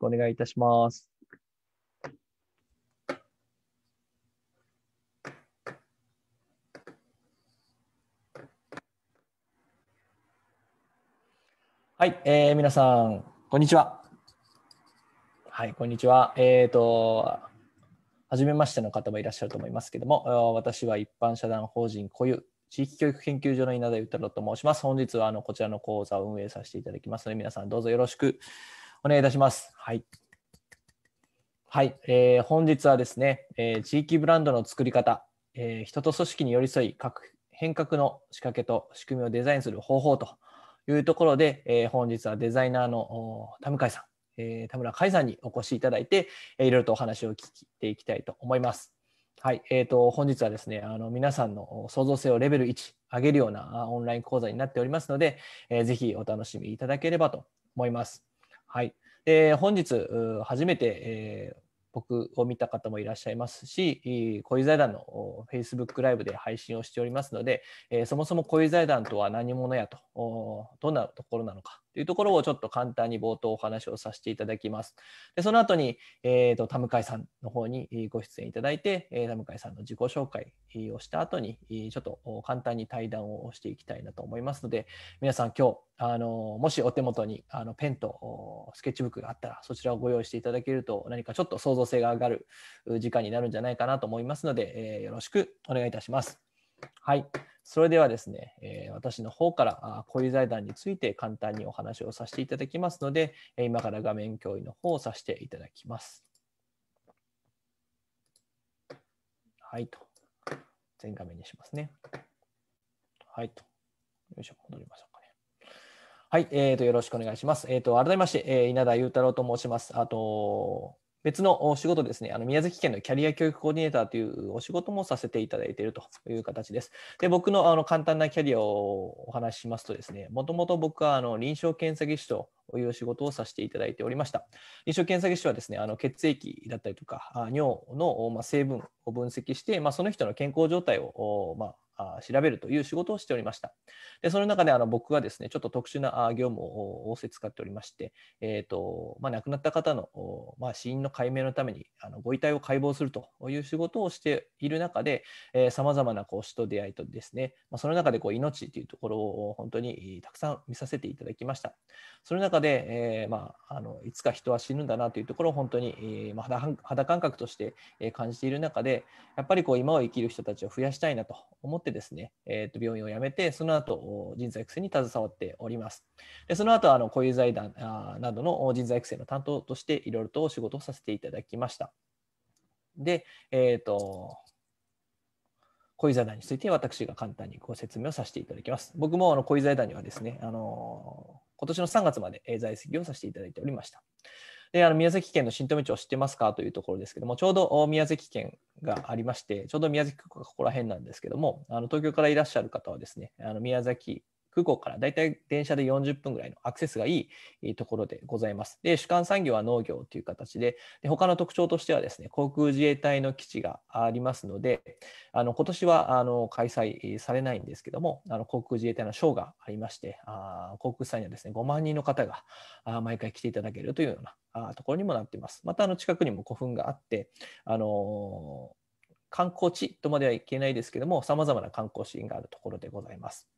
くお願いいたします。はい、えー、皆さん、こんにちは。はい、こんにちは。えっ、ー、と、初めましての方もいらっしゃると思いますけども、私は一般社団法人固有地域教育研究所の稲田裕太郎と申します。本日はあのこちらの講座を運営させていただきますので、皆さんどうぞよろしくお願いいたします。はい。はい、えー、本日はですね、えー、地域ブランドの作り方、えー、人と組織に寄り添い各変革の仕掛けと仕組みをデザインする方法というところで、えー、本日はデザイナーの田向さん、えー、田村海さんにお越しいただいて、えー、いろいろとお話を聞いていきたいと思います。はい、えーと、と本日はですねあの皆さんの創造性をレベル1上げるようなオンライン講座になっておりますので、えー、ぜひお楽しみいただければと思います。はい。えー、本日、初めて、えー、僕を見た方もいらっしゃいますし、小遊財団の Facebook ライブで配信をしておりますので、えー、そもそも小遊財団とは何者やと、どんなところなのか、というところをちょっと簡単に冒頭お話をさせていただきます。でその後に、えーと、と田向さんの方にご出演いただいて、え田向さんの自己紹介をした後に、ちょっと簡単に対談をしていきたいなと思いますので、皆さん今日、あのもしお手元にあのペンとスケッチブックがあったら、そちらをご用意していただけると、何かちょっと創造性が上がる時間になるんじゃないかなと思いますので、えよろしくお願いいたします。はい。それではですね、え私の方から小遊財団について簡単にお話をさせていただきますので、今から画面共有の方をさせていただきます。はいと。全画面にしますね。はいと。よいしょ、戻りましょうかね。はい、えー、と、よろしくお願いします。えー、と、改めまして、え稲田裕太郎と申します。あと、別のお仕事ですね、あの宮崎県のキャリア教育コーディネーターというお仕事もさせていただいているという形です。で、僕のあの簡単なキャリアをお話ししますとですね、もともと僕はあの臨床検査技師という仕事をさせていただいておりました。臨床検査技師はですね、あの血液だったりとか、尿の成分を分析して、まあ、その人の健康状態を、まあ、調べるという仕事をしておりました。でその中であの僕はですねちょっと特殊な業務を仰せ使っておりまして、えーとまあ、亡くなった方の、まあ、死因の解明のためにあのご遺体を解剖するという仕事をしている中でさまざまなこう死と出会いとですね、まあ、その中でこう命というところを本当にたくさん見させていただきました。その中で、えー、まあ、あのいつか人は死ぬんだなというところを本当に、えー、まあ、肌感覚として感じている中でやっぱりこう今を生きる人たちを増やしたいなと思ってってですね、えー、と病院を辞めて、その後人材育成に携わっております。でその後あのこういう財団などの人材育成の担当として、いろいろとお仕事をさせていただきました。で、えっ、ー、と、恋財団について私が簡単にご説明をさせていただきます。僕もあの恋財団にはですね、あの今年の3月まで在籍をさせていただいておりました。で、あの宮崎県の新富町知ってますかというところですけども、ちょうど宮崎県がありまして、ちょうど宮崎がここら辺なんですけども、あの東京からいらっしゃる方はですね、あの宮崎空港からだいたい電車で40分ぐらいのアクセスがいいところでございます。で、主幹産業は農業という形で、で他の特徴としてはですね、航空自衛隊の基地がありますので、あの今年はあの開催されないんですけども、あの航空自衛隊のショーがありまして、あ航空祭にはですね、5万人の方が毎回来ていただけるというようなところにもなっています。またあの近くにも古墳があって、あの観光地とまではいけないですけども、さまざまな観光シーンがあるところでございます。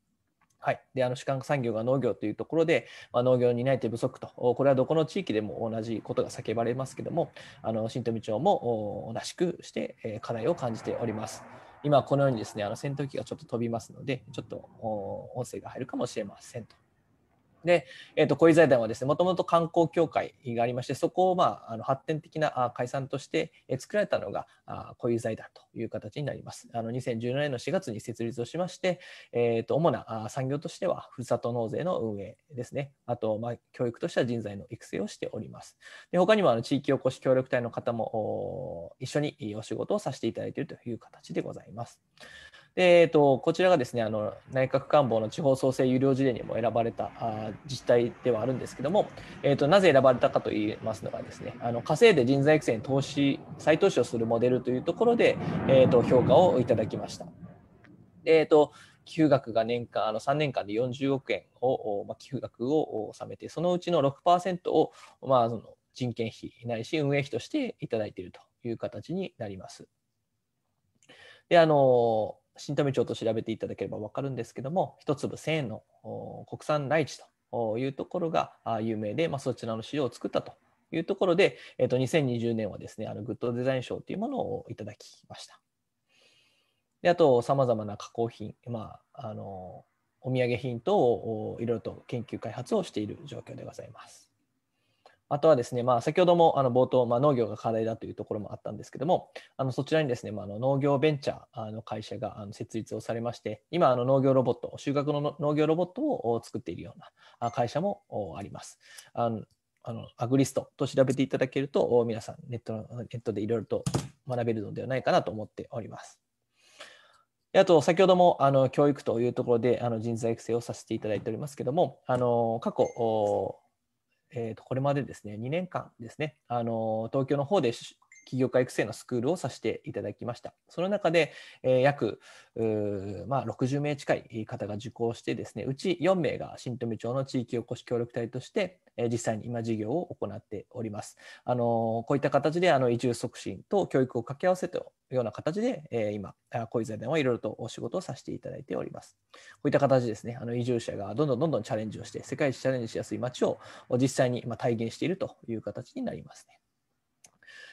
はい、であの主幹産業が農業というところで、まあ、農業を担い手不足と、これはどこの地域でも同じことが叫ばれますけども、あの新富町も同じくして課題を感じております。今このようにですね、あの戦闘機がちょっと飛びますので、ちょっと音声が入るかもしれませんと。で、えー、と小井財団はですね、もともと観光協会がありまして、そこを、まあ、あの発展的な解散として作られたのが小井財団という形になります。あの2017年の4月に設立をしまして、えー、と主な産業としては、ふるさと納税の運営ですね、あと、まあ、教育としては人材の育成をしております。で他にもあの地域おこし協力隊の方も一緒にお仕事をさせていただいているという形でございます。でえーと、こちらがですねあの内閣官房の地方創生有料事例にも選ばれたあ自治体ではあるんですけども、えーと、なぜ選ばれたかといいますのがですねあの稼いで人材育成に投資再投資をするモデルというところで、えーと、評価をいただきました。えーと寄付額が年間あの3年間で40億円を、まあ、寄付額を納めてそのうちの6%を、まあ、その人件費ないし運営費としていただいているという形になります。であの新富町と調べていただければ分かるんですけども1粒1000円の国産ライチというところが有名で、まあ、そちらの資料を作ったというところで、えー、と2020年はですねあのグッドデザイン賞というものをいただきましたであとさまざまな加工品、まあ、あのお土産品等をいろいろと研究開発をしている状況でございますあとはですね、まあ、先ほどもあの冒頭、まあ、農業が課題だというところもあったんですけども、あのそちらにですね、まあ、の農業ベンチャーの会社があの設立をされまして、今、あの農業ロボット、収穫の農業ロボットを作っているような会社もあります。あのあのアグリストと調べていただけると、皆さんネットネットでいろいろと学べるのではないかなと思っております。あと、先ほどもあの教育というところであの人材育成をさせていただいておりますけども、あの過去、えー、とこれまでですね2年間ですねあの東京の方で起業家育成のスクールをさせていただきました。その中で、えー、約まあ、60名近い方が受講してですね、うち4名が新富町の地域おこし協力隊として、え実際に今事業を行っております。あのこういった形であの移住促進と教育を掛け合わせたような形で、え今、小財団はいろいろとお仕事をさせていただいております。こういった形ですね、あの移住者がどんどんどんどんチャレンジをして、世界一チャレンジしやすい街を実際に今体現しているという形になりますね。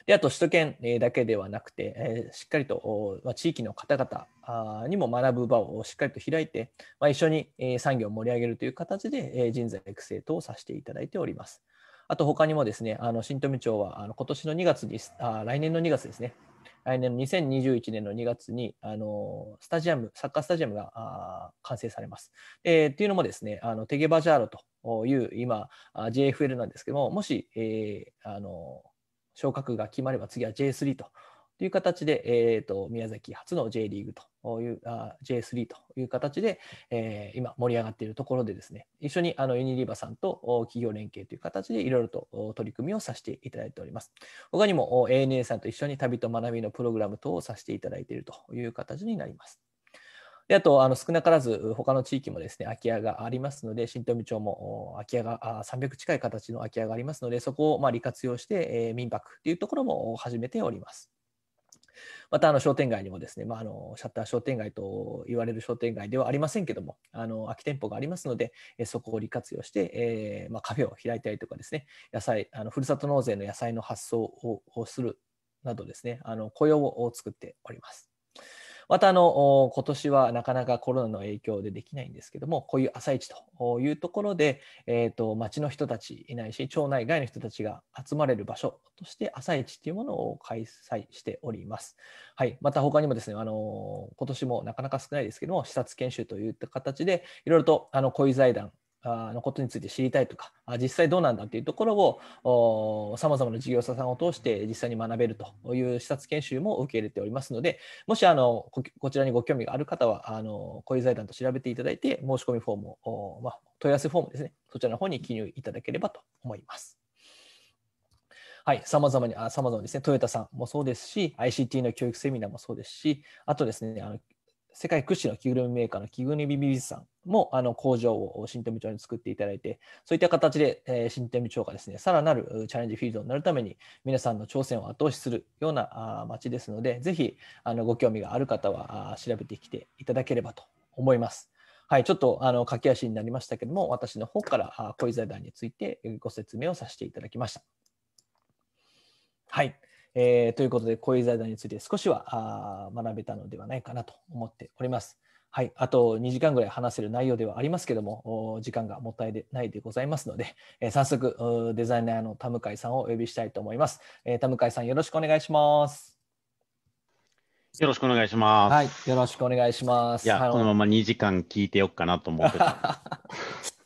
で、あと首都圏だけではなくて、しっかりと地域の方々にも学ぶ場をしっかりと開いて、一緒に産業を盛り上げるという形で人材育成等をさせていただいております。あと他にもですね、あの新富町はあの今年の2月にあ、来年の2月ですね、来年の2021年の2月にあのスタジアム、サッカースタジアムがあ完成されます。えー、っていうのもですね、あのテゲバジャーロという今、JFL なんですけども、もし、えー、あの昇格が決まれば次は J3 という形で、えーと、と宮崎初の J リーグというあ J3 という形で、えー、今盛り上がっているところでですね一緒にあのユニリーバさんと企業連携という形でいろいろと取り組みをさせていただいております他にも ANA さんと一緒に旅と学びのプログラム等をさせていただいているという形になりますであとあの少なからず他の地域もですね空き家がありますので新富町も空き家が300近い形の空き家がありますのでそこをま利活用して、え民泊というところも始めております。またあの商店街にもですね、まああ、のシャッター商店街と言われる商店街ではありませんけどもあの空き店舗がありますのでそこを利活用して、えー、まあ、カフェを開いたりとかですね野菜あのふるさと納税の野菜の発送をするなどですねあの雇用を作っております。またあの今年はなかなかコロナの影響でできないんですけどもこういう朝市というところで、えーと、町の人たちいないし町内外の人たちが集まれる場所として朝市というものを開催しております。はい、また他にもですねあの今年もなかなか少ないですけども視察研修といった形でいろいろとあのいう財団のことについて知りたいとか実際どうなんだっていうところをさまざまな事業者さんを通して実際に学べるという視察研修も受け入れておりますのでもしあのこちらにご興味がある方はあのこういう財団と調べていただいて申し込みフォームを、まあ、問い合わせフォームですねそちらの方に記入いただければと思います。はい、ざまに、あ、ざまですね、トヨタさんもそうですし、ICT の教育セミナーもそうですし、あとですね、あの世界屈指の着ぐるみメーカーの着ぐるみビビズさんもあの工場を新富町に作っていただいて、そういった形で、えー、新富町がですね、さらなるチャレンジフィールドになるために、皆さんの挑戦を後押しするようなあ町ですので、ぜひあのご興味がある方はあ調べてきていただければと思います。はい、ちょっとあの駆け足になりましたけども、私の方からあ小井財団についてご説明をさせていただきました。はい。えー、ということで、こういう財団について少しは学べたのではないかなと思っております。はい、あと2時間ぐらい話せる内容ではありますけども、時間がもったいないでございますので、えー、早速デザイナーの田向さんをお呼びしたいと思います。えー、田向さん、よろしくお願いします。よろしくお願いします。はい、よろしくお願いします。いや、このまま2時間聞いてよっかなと思って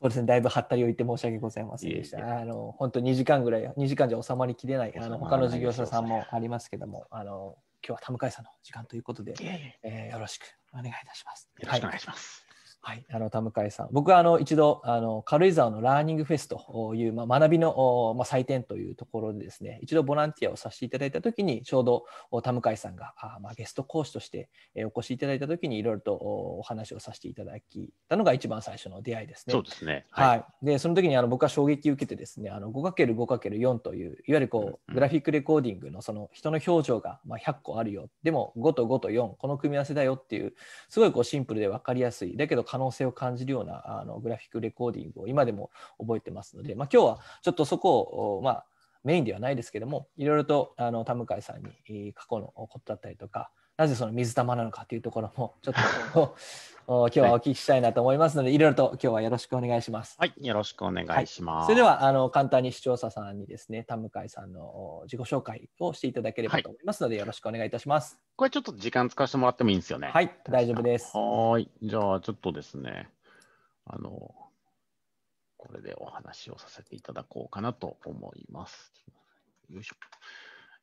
そうですね、だいぶはったり置いて申し訳ございませんでした。いいあの本当2時間ぐらい、2時間じゃ収まりきれない、あの他の事業者さんもありますけども、あの今日は田向さんの時間ということで、いえー、よろしくお願いいたします。よろしくお願いします。はいはい、あの田向さん、僕はあの一度あの軽井沢のラーニングフェスという、まあ、学びの、まあ、祭典というところでですね、一度ボランティアをさせていただいたときに、ちょうど田向さんがあ、まあ、ゲスト講師としてお越しいただいたときに、いろいろとお話をさせていただきたのが一番最初の出会いですね。そうですね、はい、はい、でその時にあの僕は衝撃を受けてですね、5×5×4 という、いわゆるこうグラフィックレコーディングのその人の表情がまあ100個あるよ、でも5と5と4、この組み合わせだよっていう、すごいこうシンプルで分かりやすい。だけど可能性を感じるようなあのグラフィックレコーディングを今でも覚えてますので、まあ、今日はちょっとそこを、まあ、メインではないですけどもいろいろとあの田向さんに過去のことだったりとかなぜその水玉なのかというところも、ちょっと今日はお聞きしたいなと思いますので、はい、いろいろと今日はよろしくお願いします。はい、よろしくお願いします。はい、それではあの簡単に視聴者さんにですね、田向さんの自己紹介をしていただければと思いますので、はい、よろしくお願いいたします。これちょっと時間使わせてもらってもいいんですよね。はい、大丈夫です。はい、じゃあちょっとですね、あのこれでお話をさせていただこうかなと思います。よいしょ。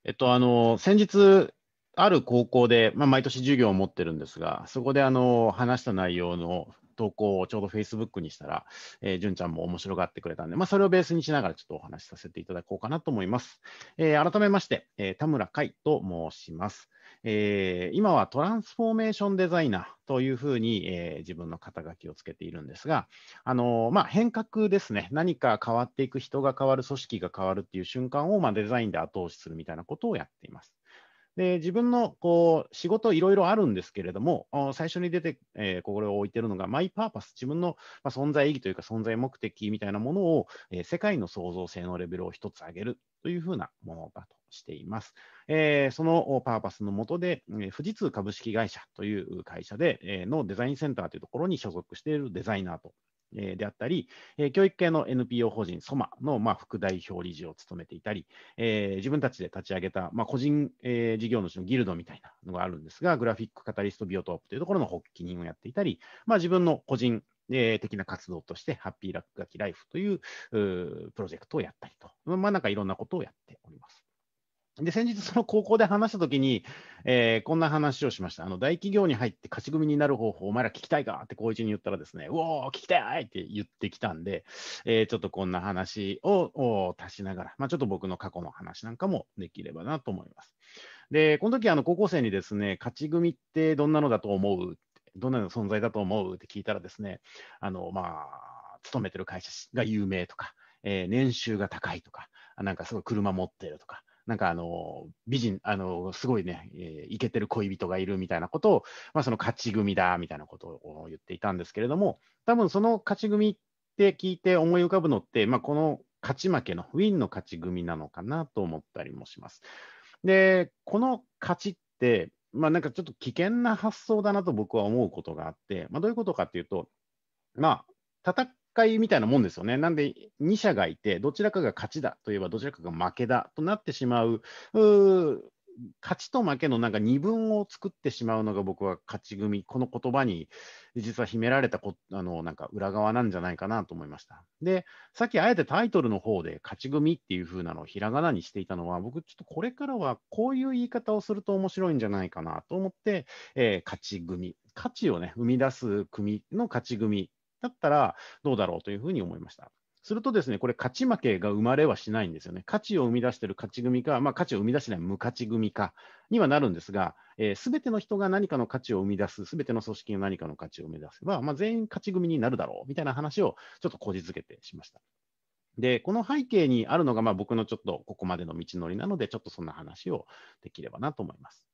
えっと、あの、先日、ある高校で、まあ、毎年授業を持ってるんですが、そこであの話した内容の投稿をちょうどフェイスブックにしたら、えー、純ちゃんも面白がってくれたんで、まあ、それをベースにしながらちょっとお話しさせていただこうかなと思います。えー、改めまして、えー、田村海と申します。えー、今はトランスフォーメーションデザイナーというふうに、えー、自分の肩書きをつけているんですが、あのー、まあ、変革ですね、何か変わっていく、人が変わる、組織が変わるっていう瞬間を、まあ、デザインで後押しするみたいなことをやっています。で自分のこう仕事いろいろあるんですけれども、最初に出て、えー、これを置いてるのが、マイパーパス、自分の、まあ、存在意義というか存在目的みたいなものを、えー、世界の創造性のレベルを一つ上げるというふうなものだとしています。えー、そのパーパスのもとで、えー、富士通株式会社という会社で、えー、のデザインセンターというところに所属しているデザイナーとであったり、教育系の NPO 法人 SOMA のま副代表理事を務めていたり、え自分たちで立ち上げたま個人事業主のギルドみたいなのがあるんですが、グラフィックカタリストビオトープというところの発起人をやっていたり、ま自分の個人的な活動として、ハッピーラックガキライフというプロジェクトをやったりと、まあ、なんかいろんなことをやっております。で、先日、その高校で話したときに、えー、こんな話をしました。あの、大企業に入って勝ち組になる方法、お前ら聞きたいかって高一に言ったらですね、うおー、聞きたいって言ってきたんで、えー、ちょっとこんな話を足しながら、まあ、ちょっと僕の過去の話なんかもできればなと思います。で、この時、あの、高校生にですね、勝ち組ってどんなのだと思うどんな存在だと思うって聞いたらですね、あの、まあ、勤めてる会社が有名とか、えー、年収が高いとか、なんかすごい車持ってるとか、なんかあの、美人、あの、すごいね、えー、イケてる恋人がいるみたいなことを、まあ、その勝ち組だ、みたいなことを言っていたんですけれども、多分その勝ち組って聞いて思い浮かぶのって、まあ、この勝ち負けの、ウィンの勝ち組なのかなと思ったりもします。で、この勝ちって、まあ、なんかちょっと危険な発想だなと僕は思うことがあって、まあ、どういうことかっていうと、まあ、叩会みたいなもんですよね。なんで、2社がいて、どちらかが勝ちだといえば、どちらかが負けだとなってしまうう勝ちと負けのなんか二分を作ってしまうのが僕は勝ち組、この言葉に実は秘められたこあのなんか裏側なんじゃないかなと思いました。で、さっきあえてタイトルの方で勝ち組っていう風なのをひらがなにしていたのは、僕ちょっとこれからはこういう言い方をすると面白いんじゃないかなと思って、えー、勝ち組、価値をね、生み出す組の勝ち組だったらどうだろうというふうに思いました。するとですね、これ、勝ち負けが生まれはしないんですよね。価値を生み出している勝ち組か、まあ、価値を生み出しない無価値組かにはなるんですが、す、えー、べ、ての人が何かの価値を生み出す、すべての組織が何かの価値を生み出せば、まあ、全員勝ち組になるだろうみたいな話をちょっとこじつけてしました。で、この背景にあるのが、まあ、僕のちょっとここまでの道のりなので、ちょっとそんな話をできればなと思います。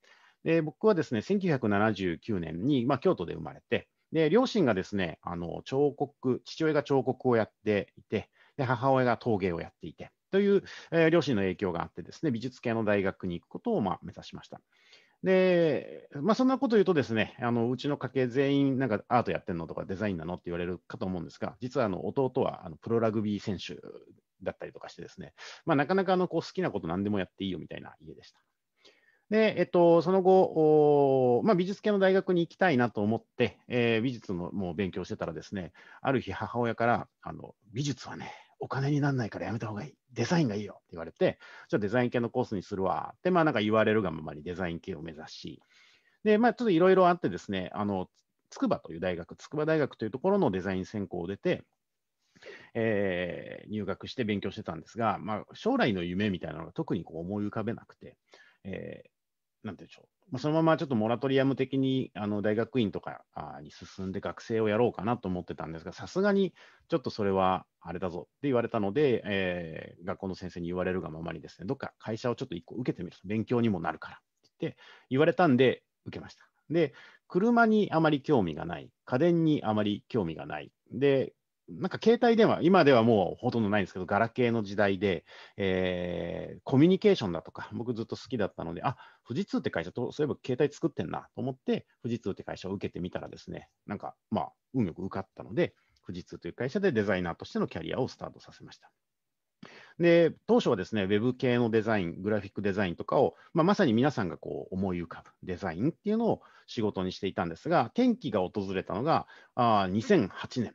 で僕はですね、1979年に、まあ、京都で生まれて、で、両親がですね、あの彫刻、父親が彫刻をやっていて、で母親が陶芸をやっていて、という、えー、両親の影響があってですね、美術系の大学に行くことを、まあ、目指しました。で、まあ、そんなこと言うとですね、あのうちの家系全員なんかアートやってんのとかデザインなのって言われるかと思うんですが、実はあの弟はあのプロラグビー選手だったりとかしてですね、まあ、なかなかあのこう好きなこと何でもやっていいよみたいな家でした。で、えっと、その後、まあ、美術系の大学に行きたいなと思って、えー、美術のもう勉強してたらですね、ある日母親からあの、美術はね、お金にならないからやめた方がいい。デザインがいいよって言われて、じゃあデザイン系のコースにするわって、まあなんか言われるがままにデザイン系を目指し、で、まあちょっといろいろあってですね、あの、筑波という大学、筑波大学というところのデザイン専攻を出て、えー、入学して勉強してたんですが、まあ、将来の夢みたいなのが特にこう思い浮かべなくて、えー、なんてでしょう、まあ、そのままちょっとモラトリアム的にあの大学院とかに進んで学生をやろうかなと思ってたんですが、さすがにちょっとそれはあれだぞって言われたので、えー、学校の先生に言われるがままにですね、どっか会社をちょっと1個受けてみると、勉強にもなるからってって言われたんで、受けました。で、車にあまり興味がない、家電にあまり興味がない、で、なんか携帯電話、今ではもうほとんどないんですけど、ガラケーの時代で、えー、コミュニケーションだとか、僕ずっと好きだったので、あ富士通って会社と、そういえば携帯作ってんなと思って、富士通って会社を受けてみたらですね、なんか、まあ、運よく受かったので、富士通という会社でデザイナーとしてのキャリアをスタートさせました。で当初はですね、ウェブ系のデザイン、グラフィックデザインとかを、まあ、まさに皆さんがこう思い浮かぶデザインっていうのを仕事にしていたんですが、転機が訪れたのがあ2008年、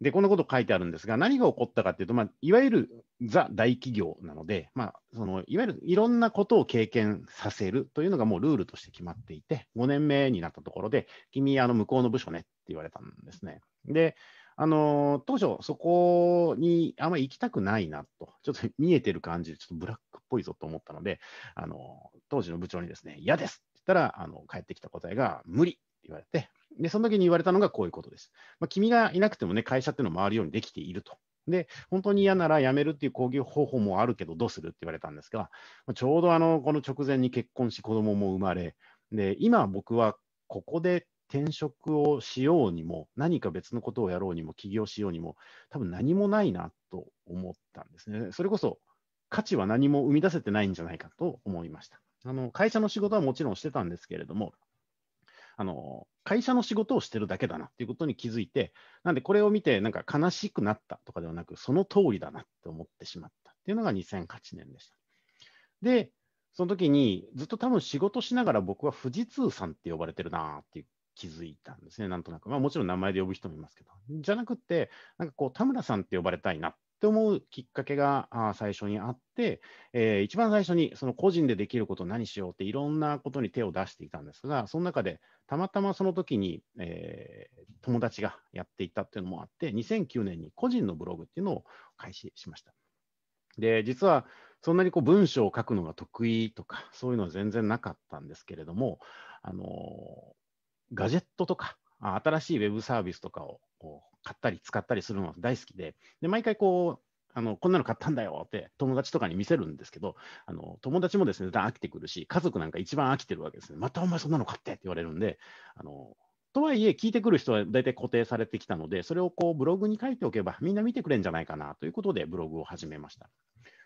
で、こんなこと書いてあるんですが、何が起こったかというと、まあ、いわゆるザ大企業なので、まあ、そのいわゆるいろんなことを経験させるというのがもうルールとして決まっていて、5年目になったところで、君、あの向こうの部署ねって言われたんですね。で、あの当初、そこにあんまり行きたくないなと、ちょっと見えてる感じで、ちょっとブラックっぽいぞと思ったので、あの当時の部長にですね、嫌ですって言ったら、あの返ってきた答えが、無理って言われて、で、その時に言われたのがこういうことです。まあ、君がいなくてもね、会社っていうのを回るようにできていると。で、本当に嫌なら辞めるっていう抗議方法もあるけど、どうするって言われたんですが、まあ、ちょうどあのこの直前に結婚し、子供も生まれ、で、今僕はここで転職をしようにも、何か別のことをやろうにも、起業しようにも、多分何もないなと思ったんですね。それこそ価値は何も生み出せてないんじゃないかと思いました。あの会社の仕事はもちろんしてたんですけれども、あの、会社の仕事をしてるだけだなっていうことに気づいて、なんでこれを見て、なんか悲しくなったとかではなく、その通りだなって思ってしまったっていうのが2008年でした。で、その時にずっと多分仕事しながら僕は富士通さんって呼ばれてるなっていう気づいたんですね、なんとなく。まあもちろん名前で呼ぶ人もいますけど。じゃなくて、なんかこう田村さんって呼ばれたいなっって思うきっかけがあ最初にあって、えー、一番最初にその個人でできること何しようっていろんなことに手を出していたんですが、その中でたまたまその時に、えー、友達がやっていたっていうのもあって、2009年に個人のブログっていうのを開始しました。で、実はそんなにこう文章を書くのが得意とか、そういうのは全然なかったんですけれども、あのガジェットとか、新しいウェブサービスとかをこう買ったり使ったりするの大好きで、で毎回こう、あのこんなの買ったんだよって友達とかに見せるんですけど、あの友達もですね、だ飽きてくるし、家族なんか一番飽きてるわけですね。またお前そんなの買ってって言われるんで、あのとはいえ、聞いてくる人は大体固定されてきたので、それをこうブログに書いておけば、みんな見てくれるんじゃないかなということで、ブログを始めました。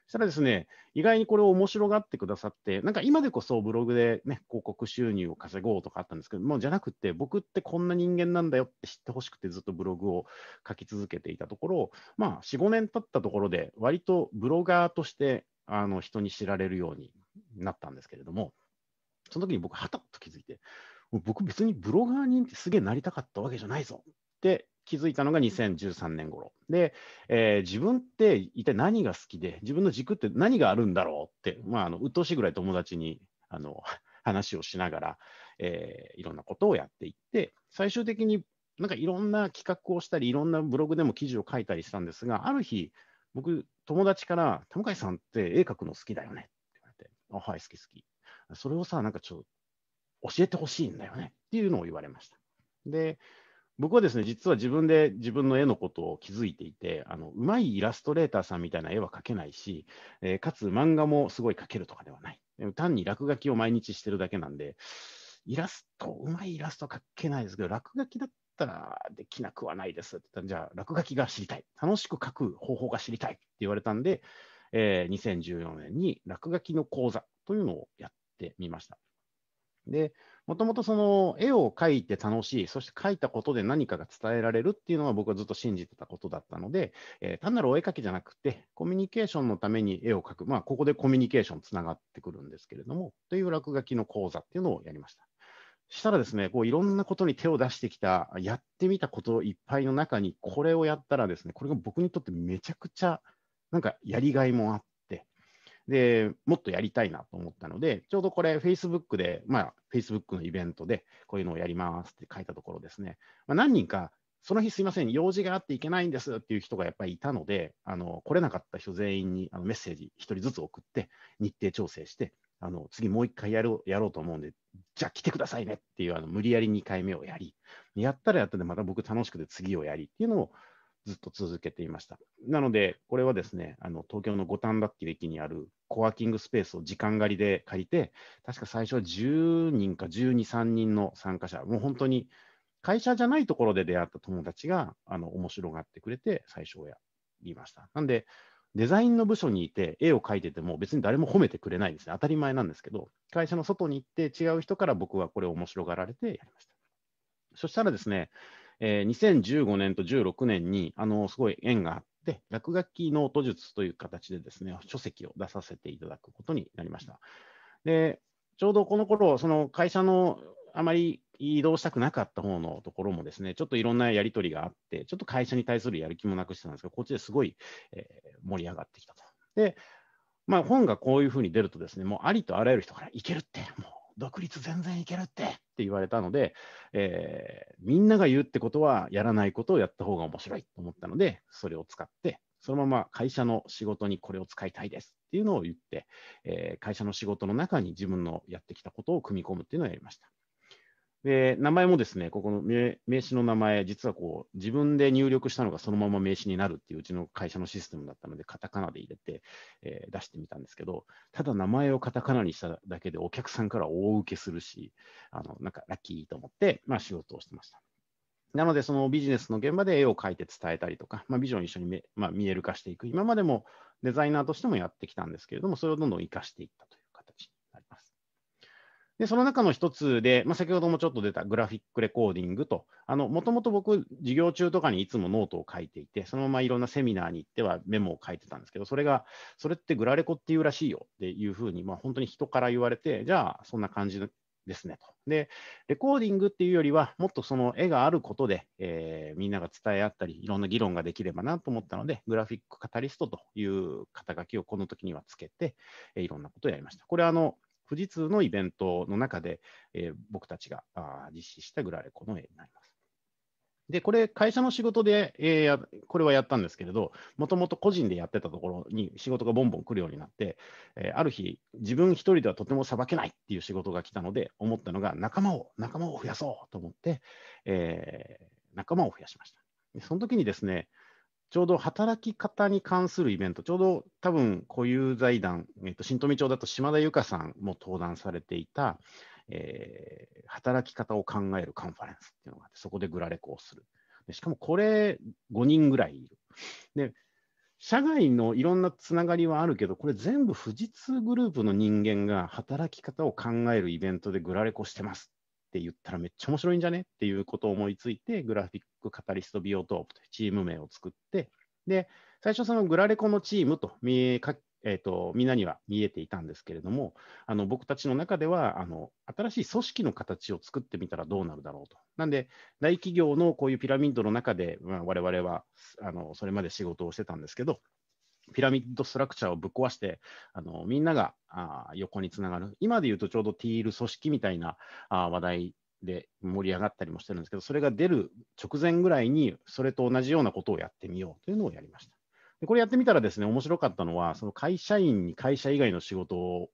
したらですね、意外にこれを面白がってくださって、なんか今でこそブログで、ね、広告収入を稼ごうとかあったんですけど、もうじゃなくて、僕ってこんな人間なんだよって知ってほしくて、ずっとブログを書き続けていたところ、まあ、4、5年経ったところで、割とブロガーとしてあの人に知られるようになったんですけれども、その時に僕、はたっと気づいて、僕、別にブロガー人ってすげえなりたかったわけじゃないぞって気づいたのが2013年頃で、えー、自分って一体何が好きで自分の軸って何があるんだろうって、まあ、あの鬱陶しいぐらい友達にあの 話をしながら、えー、いろんなことをやっていって最終的になんかいろんな企画をしたりいろんなブログでも記事を書いたりしたんですがある日僕友達から「田向さんって絵描くの好きだよね」って言われて「あはい好き好き」それをさなんかちょっと教えてほしいんだよねっていうのを言われましたで僕はですね、実は自分で自分の絵のことを気づいていて、あのうまいイラストレーターさんみたいな絵は描けないし、えー、かつ漫画もすごい描けるとかではない。単に落書きを毎日してるだけなんで、イラスト、うまいイラスト描けないですけど、落書きだったらできなくはないですって言ったじゃあ、落書きが知りたい。楽しく描く方法が知りたいって言われたんで、えー、2014年に落書きの講座というのをやってみました。で、もともとその絵を描いて楽しい、そして描いたことで何かが伝えられるっていうのは僕はずっと信じてたことだったので、えー、単なるお絵描きじゃなくて、コミュニケーションのために絵を描く、まあ、ここでコミュニケーションつながってくるんですけれども、という落書きの講座っていうのをやりました。したらですね、こういろんなことに手を出してきた、やってみたこといっぱいの中に、これをやったらですね、これが僕にとってめちゃくちゃなんかやりがいもあっで、もっとやりたいなと思ったので、ちょうどこれ、Facebook で、まあ、Facebook のイベントで、こういうのをやりますって書いたところですね、まあ、何人か、その日すいません、用事があっていけないんですっていう人がやっぱりいたので、あの来れなかった人全員にあのメッセージ1人ずつ送って、日程調整して、あの次もう1回やろうやろうと思うんで、じゃあ来てくださいねっていう、あの無理やり2回目をやり、やったらやったで、また僕楽しくて次をやりっていうのをずっと続けていました。なので、これはですね、あの東京の五反田っていう駅にあるコワーキングスペースを時間狩りで借りて、確か最初は10人か12、3人の参加者、もう本当に会社じゃないところで出会った友達があの面白がってくれて、最初やりました。なんで、デザインの部署にいて、絵を描いてても別に誰も褒めてくれないですね。当たり前なんですけど、会社の外に行って違う人から僕はこれ面白がられてやりました。そしたらですね、えー、2015年と16年にあのすごい縁があって、落書きノート術という形でですね、書籍を出させていただくことになりました。で、ちょうどこの頃、その会社のあまり移動したくなかった方のところもですね、ちょっといろんなやり取りがあって、ちょっと会社に対するやる気もなくしてたんですけど、こっちですごい、えー、盛り上がってきたと。で、まあ、本がこういうふうに出るとですね、もうありとあらゆる人からいけるって、も独立全然いけるってって言われたので、えー、みんなが言うってことは、やらないことをやった方が面白いと思ったので、それを使って、そのまま会社の仕事にこれを使いたいですっていうのを言って、えー、会社の仕事の中に自分のやってきたことを組み込むっていうのをやりました。で、名前もですね、ここの名刺の名前、実はこう、自分で入力したのがそのまま名刺になるっていううちの会社のシステムだったので、カタカナで入れて、えー、出してみたんですけど、ただ名前をカタカナにしただけでお客さんから大受けするし、あの、なんかラッキーと思って、まあ仕事をしてました。なので、そのビジネスの現場で絵を描いて伝えたりとか、まあ、ビジョンを一緒に、まあ、見える化していく、今までもデザイナーとしてもやってきたんですけれども、それをどんどん活かしていったとで、その中の一つで、まあ、先ほどもちょっと出たグラフィックレコーディングと、もともと僕、授業中とかにいつもノートを書いていて、そのままいろんなセミナーに行ってはメモを書いてたんですけど、それが、それってグラレコっていうらしいよっていうふうに、まあ、本当に人から言われて、じゃあ、そんな感じですねと。で、レコーディングっていうよりは、もっとその絵があることで、えー、みんなが伝え合ったり、いろんな議論ができればなと思ったので、グラフィックカタリストという肩書きをこの時にはつけて、えー、いろんなことをやりました。これあの、富士通のイベントの中で、えー、僕たちがあ実施したグラレコの絵になります。で、これ、会社の仕事で、えー、これはやったんですけれど、もともと個人でやってたところに仕事がボンボン来るようになって、えー、ある日、自分一人ではとてもさばけないっていう仕事が来たので、思ったのが、仲間を、仲間を増やそうと思って、えー、仲間を増やしました。でその時にですね、ちょうど働き方に関するイベント、ちょうど多分固有財団、えっと、新富町だと島田由香さんも登壇されていた、えー、働き方を考えるカンファレンスっていうのがあって、そこでグラレコをする。でしかもこれ5人ぐらいいる。で、社外のいろんなつながりはあるけど、これ全部富士通グループの人間が働き方を考えるイベントでグラレコしてますって言ったらめっちゃ面白いんじゃねっていうことを思いついて、グラフィックカタリストビオトープというチーム名を作って、で、最初そのグラレコのチームと見えか、えーと、みんなには見えていたんですけれども、あの僕たちの中ではあの新しい組織の形を作ってみたらどうなるだろうと。なんで、大企業のこういうピラミッドの中で、まあ、我々はあのそれまで仕事をしてたんですけど、ピラミッドストラクチャーをぶっ壊して、あのみんながあ横につながる、今でいうとちょうどティール組織みたいなあ話題で盛り上がったりもしてるんですけど、それが出る直前ぐらいに、それと同じようなことをやってみようというのをやりました。でこれやってみたらですね、面白かったのは、その会社員に会社以外の仕事を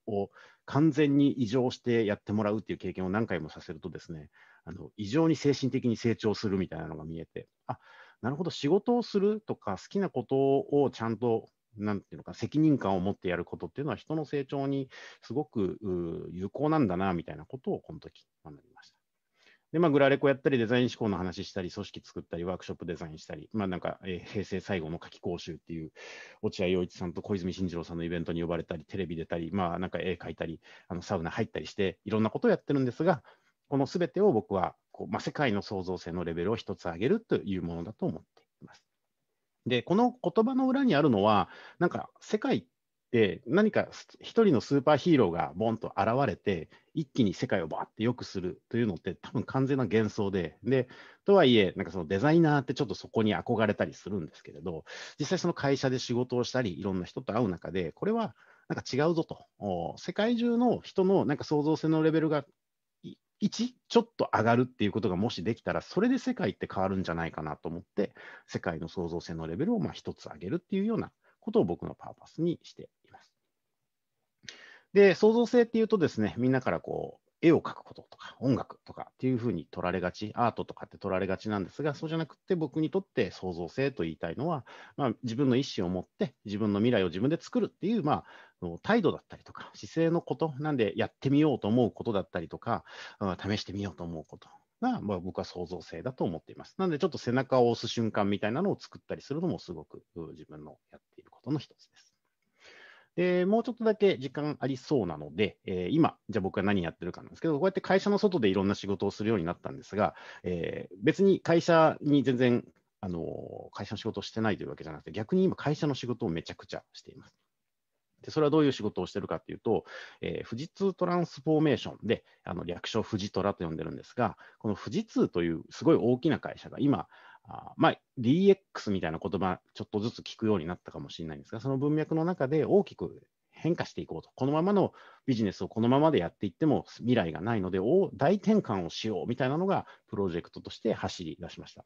完全に異常してやってもらうっていう経験を何回もさせるとですね、あの異常に精神的に成長するみたいなのが見えて、あなるほど、仕事をするとか、好きなことをちゃんとなんていうのか、責任感を持ってやることっていうのは、人の成長にすごく有効なんだな、みたいなことをこの時学びました。で、まあ、グラレコやったり、デザイン思考の話したり、組織作ったり、ワークショップデザインしたり、まあ、なんか、えー、平成最後の夏季講習っていう、落合陽一さんと小泉進次郎さんのイベントに呼ばれたり、テレビ出たり、まあ、なんか絵描いたり、あのサウナ入ったりして、いろんなことをやってるんですが、このすべてを僕はこう、まあ、世界の創造性のレベルを一つ上げるというものだと思っています。で、この言葉の裏にあるのは、なんか世界って何か一人のスーパーヒーローがボンと現れて、一気に世界をバーって良くするというのって多分完全な幻想で、で、とはいえ、なんかそのデザイナーってちょっとそこに憧れたりするんですけれど、実際その会社で仕事をしたり、いろんな人と会う中で、これはなんか違うぞと、世界中の人のなんか創造性のレベルが1ちょっと上がるっていうことがもしできたら、それで世界って変わるんじゃないかなと思って、世界の創造性のレベルをまあ1つ上げるっていうようなことを僕のパーパスにしています。で、創造性っていうとですね、みんなからこう、絵を描くこととか音楽とかっていうふうに取られがち、アートとかって取られがちなんですが、そうじゃなくて僕にとって創造性と言いたいのは、まあ、自分の意思を持って自分の未来を自分で作るっていう、まあ、態度だったりとか、姿勢のこと、なんでやってみようと思うことだったりとか、試してみようと思うことが、まあ、僕は創造性だと思っています。なので、ちょっと背中を押す瞬間みたいなのを作ったりするのも、すごく自分のやっていることの一つです。で、もうちょっとだけ時間ありそうなので、えー、今、じゃあ僕は何やってるかなんですけど、こうやって会社の外でいろんな仕事をするようになったんですが、えー、別に会社に全然あの会社の仕事をしてないというわけじゃなくて、逆に今、会社の仕事をめちゃくちゃしています。で、それはどういう仕事をしてるかっていうと、えー、富士通トランスフォーメーションで、あの略称富士トラと呼んでるんですが、この富士通というすごい大きな会社が今、あまあ、DX みたいな言葉、ちょっとずつ聞くようになったかもしれないんですが、その文脈の中で大きく変化していこうと、このままのビジネスをこのままでやっていっても未来がないので、大転換をしようみたいなのがプロジェクトとして走り出しました。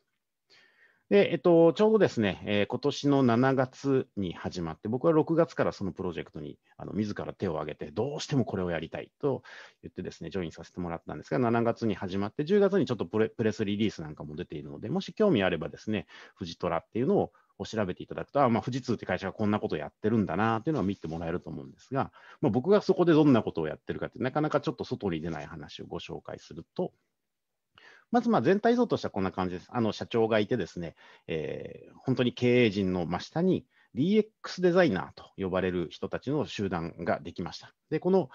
で、えっと、ちょうどですね、えー、今年の7月に始まって、僕は6月からそのプロジェクトにあの自ら手を挙げて、どうしてもこれをやりたいと言ってですね、ジョインさせてもらったんですが、7月に始まって、10月にちょっとプレスリリースなんかも出ているので、もし興味あればですね、フジトラっていうのを調べていただくと、あまあ、富士通って会社がこんなことをやってるんだなっていうのは見てもらえると思うんですが、まあ、僕がそこでどんなことをやってるかって、なかなかちょっと外に出ない話をご紹介すると、まずまあ全体像としてはこんな感じです。あの社長がいてですね、えー、本当に経営陣の真下に DX デザイナーと呼ばれる人たちの集団ができました。で、この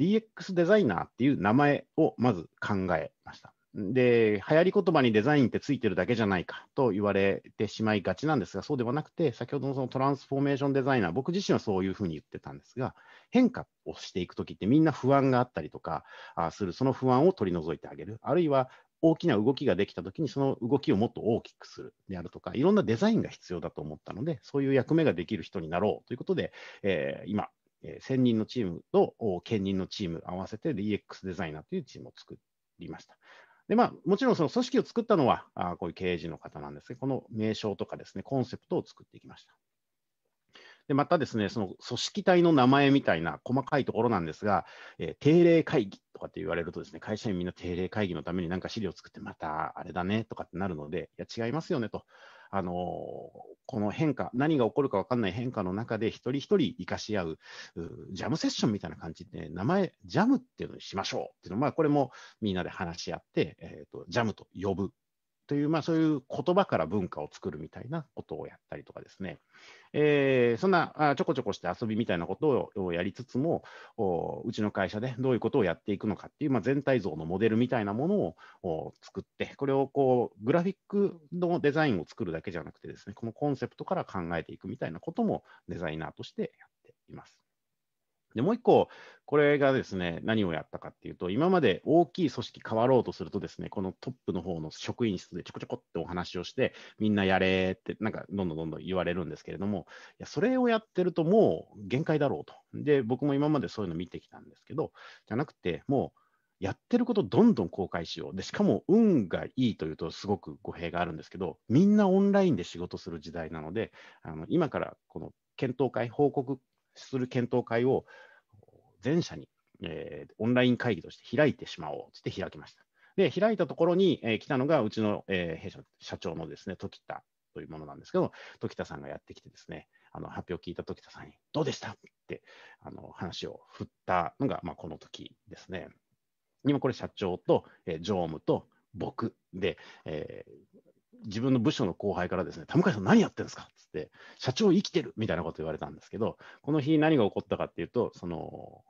DX デザイナーっていう名前をまず考えました。で、流行り言葉にデザインってついてるだけじゃないかと言われてしまいがちなんですが、そうではなくて、先ほどのそのトランスフォーメーションデザイナー、僕自身はそういうふうに言ってたんですが、変化をしていくときってみんな不安があったりとかあする、その不安を取り除いてあげる、あるいは大きな動きができたときに、その動きをもっと大きくするであるとか、いろんなデザインが必要だと思ったので、そういう役目ができる人になろうということで、えー、今、えー、専任のチームと兼任のチーム合わせて DX デザイナーというチームを作りました。でまあ、もちろんその組織を作ったのはあこういう経営陣の方なんですけど、この名称とかですね、コンセプトを作っていきました。でまたですね、その組織体の名前みたいな細かいところなんですが、えー、定例会議とかって言われるとですね、会社員みんな定例会議のためになんか資料作ってまたあれだねとかってなるので、いや違いますよねと。あのー、この変化、何が起こるか分かんない変化の中で、一人一人生かし合うジャムセッションみたいな感じで、名前、ジャムっていうのにしましょうっていうのは、まあ、これもみんなで話し合って、えーとジャムと呼ぶという、まあ、そういう言葉から文化を作るみたいなことをやったりとかですね、えー、そんなちょこちょこして遊びみたいなことをやりつつも、うちの会社でどういうことをやっていくのかっていう、まあ、全体像のモデルみたいなものを作って、これをこうグラフィックのデザインを作るだけじゃなくてですね、このコンセプトから考えていくみたいなこともデザイナーとしてやっています。で、もう一個、これがですね、何をやったかっていうと、今まで大きい組織変わろうとするとですね、このトップの方の職員室でちょこちょこってお話をして、みんなやれって、なんかどんどんどんどん言われるんですけれども、いやそれをやってるともう限界だろうと。で、僕も今までそういうの見てきたんですけど、じゃなくて、もう、やってることどんどん公開しよう。で、しかも運がいいというとすごく語弊があるんですけど、みんなオンラインで仕事する時代なので、あの今からこの検討会、報告する検討会を全社に、えー、オンライン会議として開いてしまおうって開きました。で、開いたところに、えー、来たのが、うちの、えー、弊社社長のですね、時田というものなんですけど、時田さんがやってきてですね、あの発表を聞いた時田さんに、どうでしたってあの話を振ったのが、まあ、この時ですね。今これ社長と、えー、常務と僕で、えー、自分の部署の後輩からですね、田向さん何やってるんですかっつって、社長生きてるみたいなこと言われたんですけど、この日何が起こったかっていうと、その、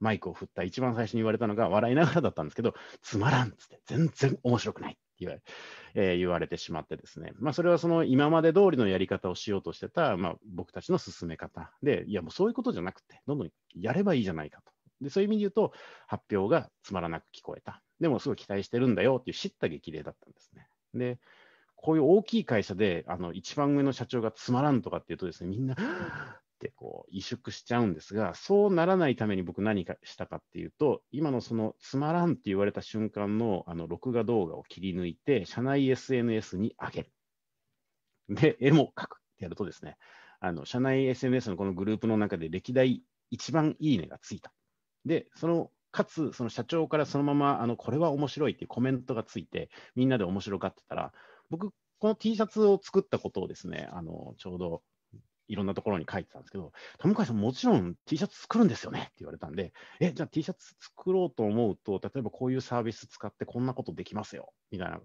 マイクを振った一番最初に言われたのが笑いながらだったんですけど、つまらんっつって、全然面白くないって言われ,、えー、言われてしまってですね、まあ、それはその今まで通りのやり方をしようとしてた、まあ、僕たちの進め方で、いやもうそういうことじゃなくて、どんどんやればいいじゃないかと。でそういう意味で言うと、発表がつまらなく聞こえた。でもすごい期待してるんだよっていう叱咤激励だったんですね。で、こういう大きい会社で、あの、一番上の社長がつまらんとかっていうとですね、みんな、ってこう萎縮しちゃうんですが、そうならないために僕何かしたかっていうと、今のそのつまらんって言われた瞬間のあの録画動画を切り抜いて、社内 SNS に上げる。で、絵も描くってやるとですね、あの社内 SNS のこのグループの中で歴代一番いいねがついた。で、そのかつその社長からそのままあのこれは面白いっていうコメントがついて、みんなで面白がってたら、僕、この T シャツを作ったことをですね、あのちょうどいろんなところに書いてたんですけど、友海さん、もちろん T シャツ作るんですよねって言われたんで、え、じゃあ T シャツ作ろうと思うと、例えばこういうサービス使ってこんなことできますよ、みたいな。い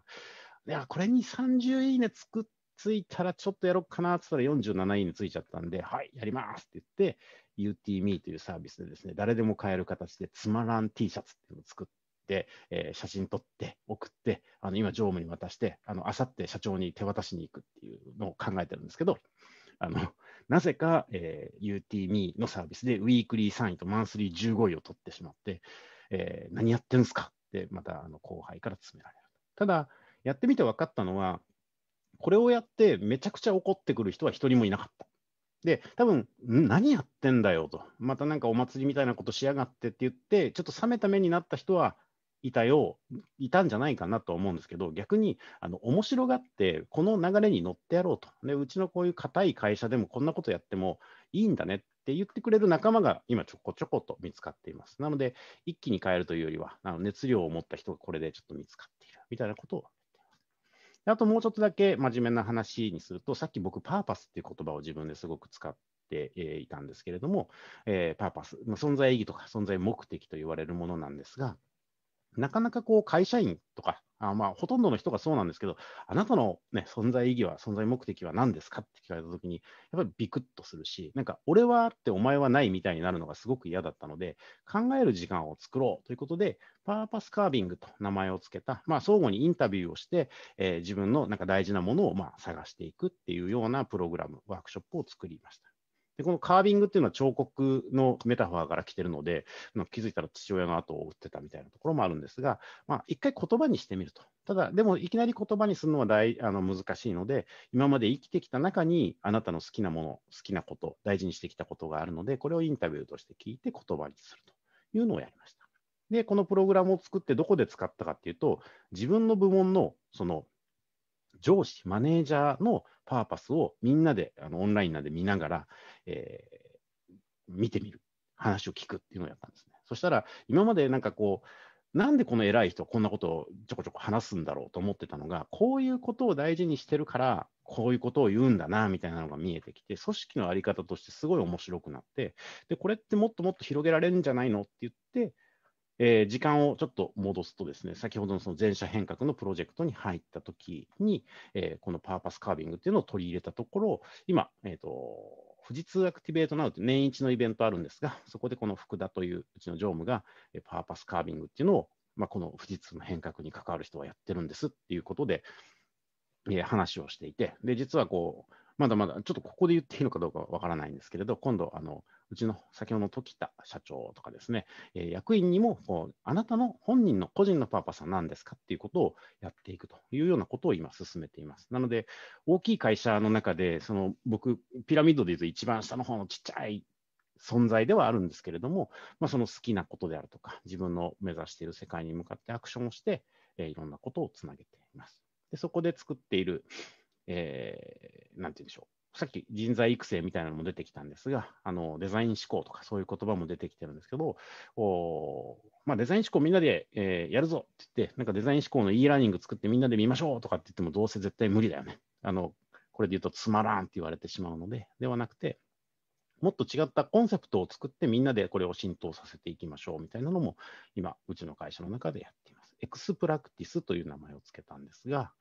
や、これに30いいねつくついたらちょっとやろうかなって言ったら47いいねついちゃったんで、はい、やりますって言って、UTMe というサービスでですね、誰でも買える形でつまらん T シャツっていうのを作って、えー、写真撮って送って、あの今、常務に渡して、あの明後日社長に手渡しに行くっていうのを考えてるんですけど、あのなぜか、えー、UTMe のサービスでウィークリー3位とマンスリー15位を取ってしまって、えー、何やってんですかって、またあの後輩から詰められる。ただ、やってみて分かったのは、これをやってめちゃくちゃ怒ってくる人は一人もいなかった。で、多分ん何やってんだよと、またなんかお祭りみたいなことしやがってって言って、ちょっと冷めた目になった人はいたよ、いたんじゃないかなと思うんですけど、逆にあの面白がって、この流れに乗ってやろうと、でうちのこういう硬い会社でもこんなことやってもいいんだねって言ってくれる仲間が今、ちょこちょこと見つかっています。なので、一気に変えるというよりは、あの熱量を持った人がこれでちょっと見つかっているみたいなことをあともうちょっとだけ真面目な話にすると、さっき僕、パーパスっていう言葉を自分ですごく使っていたんですけれども、えー、パーパス、存在意義とか存在目的と言われるものなんですが、なかなかこう会社員とか、あまあ、ほとんどの人がそうなんですけど、あなたの、ね、存在意義は、存在目的は何ですかって聞かれたときに、やっぱりビクッとするし、なんか、俺はあってお前はないみたいになるのがすごく嫌だったので、考える時間を作ろうということで、パーパスカービングと名前を付けた、まあ、相互にインタビューをして、えー、自分のなんか大事なものをまあ探していくっていうようなプログラム、ワークショップを作りました。で、このカービングっていうのは彫刻のメタファーから来てるので、気づいたら父親の後を追ってたみたいなところもあるんですが、まあ、一回言葉にしてみると。ただ、でもいきなり言葉にするのは大あの難しいので、今まで生きてきた中に、あなたの好きなもの、好きなこと、大事にしてきたことがあるので、これをインタビューとして聞いて言葉にするというのをやりました。で、このプログラムを作ってどこで使ったかっていうと、自分の部門のその上司、マネージャーのパーパスをみんなであのオンラインなんで見ながら、えー、見てみる、話を聞くっていうのをやったんですね。そしたら、今までなんかこう、なんでこの偉い人こんなことをちょこちょこ話すんだろうと思ってたのが、こういうことを大事にしてるから、こういうことを言うんだな、みたいなのが見えてきて、組織の在り方としてすごい面白くなって、で、これってもっともっと広げられるんじゃないのって言って、えー、時間をちょっと戻すとですね、先ほどのその前者変革のプロジェクトに入ったときに、えー、このパーパスカービングっていうのを取り入れたところ、今、えっ、ー、と、富士通アクティベートナウって年一のイベントあるんですが、そこでこの福田といううちの常務が、えー、パーパスカービングっていうのを、まあ、この富士通の変革に関わる人はやってるんですっていうことで、え話をしていて、で、実はこう、まだまだ、ちょっとここで言っていいのかどうかわからないんですけれど、今度、あのうちの先ほどの時田社長とかですね、えー、役員にもこう、あなたの本人の個人のパーパスは何ですかっていうことをやっていくというようなことを今、進めています。なので、大きい会社の中で、その僕、ピラミッドで言うと、一番下の方のちっちゃい存在ではあるんですけれども、まあ、その好きなことであるとか、自分の目指している世界に向かってアクションをして、えー、いろんなことをつなげています。でそこで作っているえー、なんて言うんでしょう。さっき人材育成みたいなのも出てきたんですが、あのデザイン思考とかそういう言葉も出てきてるんですけど、おまあ、デザイン思考みんなで、えー、やるぞって言って、なんかデザイン思考の e ラーニング作ってみんなで見ましょうとかって言っても、どうせ絶対無理だよね。あのこれで言うとつまらんって言われてしまうので、ではなくて、もっと違ったコンセプトを作ってみんなでこれを浸透させていきましょうみたいなのも今、うちの会社の中でやっています。エクスプラクティスという名前をつけたんですが、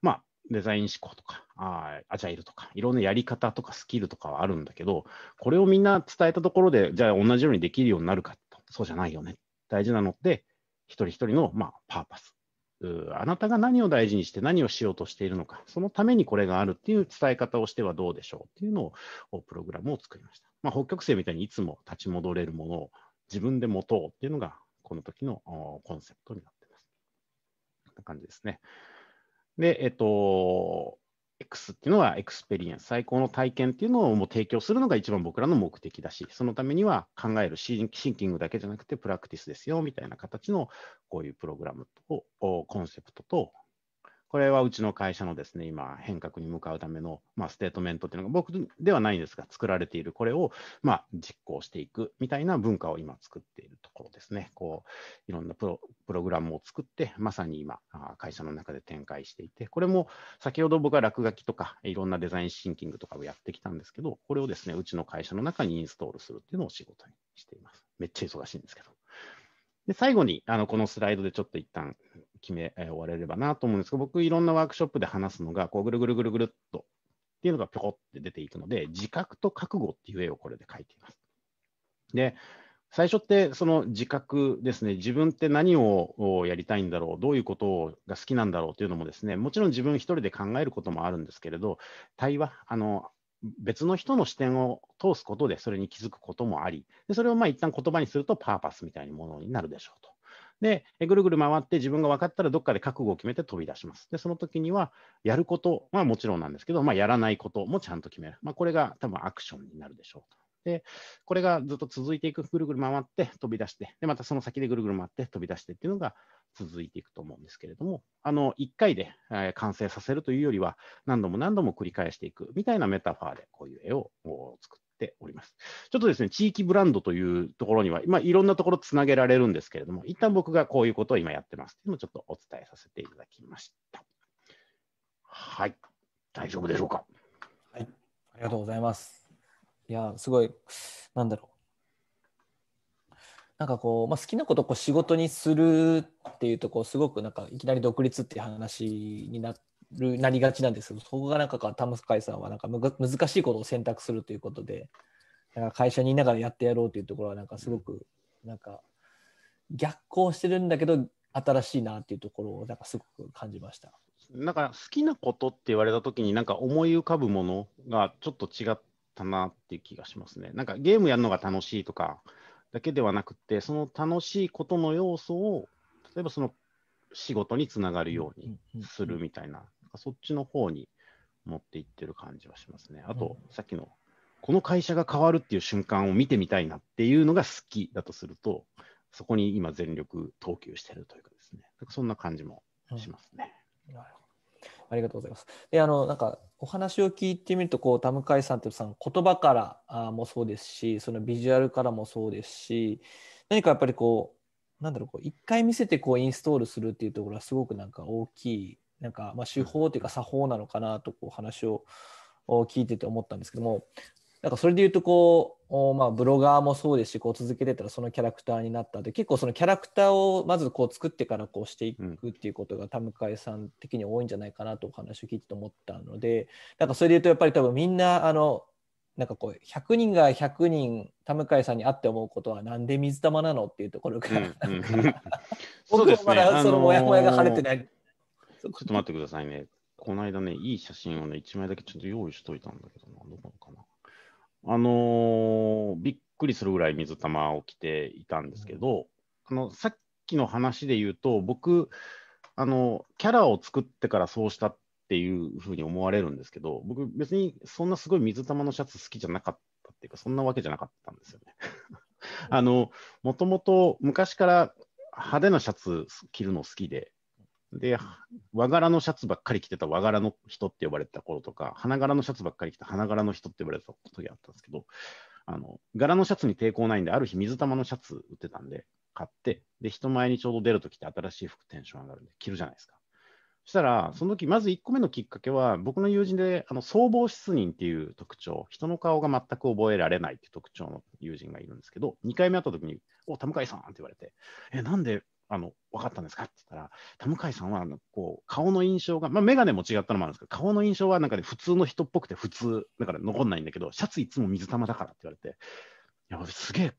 まあ、デザイン思考とか、あアジャイルとか、いろんなやり方とかスキルとかはあるんだけど、これをみんな伝えたところで、じゃあ同じようにできるようになるかと、そうじゃないよね。大事なのって、一人一人の、まあ、パーパス。あなたが何を大事にして何をしようとしているのか、そのためにこれがあるっていう伝え方をしてはどうでしょうっていうのを、プログラムを作りました。まあ、北極星みたいにいつも立ち戻れるものを自分で持とうっていうのが、この時のコンセプトになってます。こんな感じですね。で、えっと、X っていうのはエクスペリエンス、最高の体験っていうのをもう提供するのが一番僕らの目的だし、そのためには考えるシンキングだけじゃなくてプラクティスですよみたいな形のこういうプログラムとコンセプトとこれはうちの会社のですね、今、変革に向かうための、まあ、ステートメントっていうのが、僕ではないんですが、作られている、これを、まあ、実行していくみたいな文化を今作っているところですね。こう、いろんなプロプログラムを作って、まさに今、会社の中で展開していて、これも先ほど僕は落書きとか、いろんなデザインシンキングとかをやってきたんですけど、これをですね、うちの会社の中にインストールするっていうのを仕事にしています。めっちゃ忙しいんですけど。で最後にあのこのスライドでちょっと一旦決め、えー、終われればなと思うんですけど、僕、いろんなワークショップで話すのが、こうぐるぐるぐるぐるっとっていうのがぴょこって出ていくので、自覚と覚悟っていう絵をこれで描いています。で、最初ってその自覚ですね、自分って何をやりたいんだろう、どういうことが好きなんだろうというのもですね、もちろん自分一人で考えることもあるんですけれど、対話、あの別の人の視点を通すことでそれに気づくこともあり、でそれをまあ一旦言葉にするとパーパスみたいなものになるでしょうと。で、ぐるぐる回って自分が分かったらどっかで覚悟を決めて飛び出します。で、その時にはやることはもちろんなんですけど、まあ、やらないこともちゃんと決める。まあ、これが多分アクションになるでしょうと。で、これがずっと続いていく、ぐるぐる回って飛び出して、で、またその先でぐるぐる回って飛び出してっていうのが続いていくと思うんですけれども、あの、1回で、え完成させるというよりは、何度も何度も繰り返していくみたいなメタファーで、こういう絵を作ってております。ちょっとですね、地域ブランドというところには、まあ、いろんなところつなげられるんですけれども、一旦僕がこういうことを今やってますっていうのをちょっとお伝えさせていただきました。はい、大丈夫でしょうか。はい、ありがとうございます。いや、すごい、なんだろう。なんかこう、まあ、好きなことをこう仕事にするっていうとこう、すごくなんかいきなり独立っていう話になるなりがちなんですけど、そこがなんかタムスカイさんはなんかむ難しいことを選択するということで、なんか会社にいながらやってやろうというところは、なんかすごく、なんか逆行してるんだけど、新しいなっていうところを、なんかすごく感じました。なんか好きなことって言われた時になんか思い浮かぶものがちょっと違っったなっていう気がしますね。なんかゲームやるのが楽しいとかだけではなくて、その楽しいことの要素を、例えばその仕事につながるようにするみたいな、そっちの方に持っていってる感じはしますね。あと、さっきの、この会社が変わるっていう瞬間を見てみたいなっていうのが好きだとすると、そこに今全力投球してるというかですね、そんな感じもしますね。うんありがとうございます。で、あの、なんか、お話を聞いてみると、こう、田向さんってさん、言葉からもそうですし、そのビジュアルからもそうですし、何かやっぱりこう、なんだろう、こう一回見せてこうインストールするっていうところはすごくなんか大きい、なんか、まあ、手法というか作法なのかなと、こう、話を聞いてて思ったんですけども、なんかそれで言うとこう、まあ、ブロガーもそうですしこう続けてたらそのキャラクターになったで結構そのキャラクターをまずこう作ってからこうしていくっていうことが田向さん的に多いんじゃないかなとお話を聞いて思ったのでなんかそれで言うとやっぱり多分みんなあのなんかこう100人が100人田向さんに会って思うことはなんで水玉なのっていうところが、僕もまだそのモヤモヤが晴れてない、あのー、ちょっと待ってくださいねこの間ねいい写真をね1枚だけちょっと用意しといたんだけどなどこかなあのー、びっくりするぐらい水玉を着ていたんですけど、うん、あのさっきの話で言うと、僕、あのキャラを作ってからそうしたっていうふうに思われるんですけど、僕、別にそんなすごい水玉のシャツ好きじゃなかったっていうか、そんなわけじゃなかったんですよね。あのもともと昔から派手なシャツ着るの好きで、で、和柄のシャツばっかり着てた和柄の人って呼ばれてた頃とか、花柄のシャツばっかり着て花柄の人って呼ばれてた時があったんですけど、あの柄のシャツに抵抗ないんで、ある日水玉のシャツ売ってたんで、買って、で、人前にちょうど出るときって新しい服テンション上がるんで、着るじゃないですか。そしたら、その時まず1個目のきっかけは、僕の友人で、あの総合失認っていう特徴、人の顔が全く覚えられないっていう特徴の友人がいるんですけど、2回目会った時に、お、田向さんって言われて、え、なんであの、分かったんですかって言ったら、田向さんは、こう、顔の印象が、まあ、メガネも違ったのもあるんですけど、顔の印象はなんかね、普通の人っぽくて普通、だから残んないんだけど、シャツいつも水玉だからって言われて、いや、すげえ、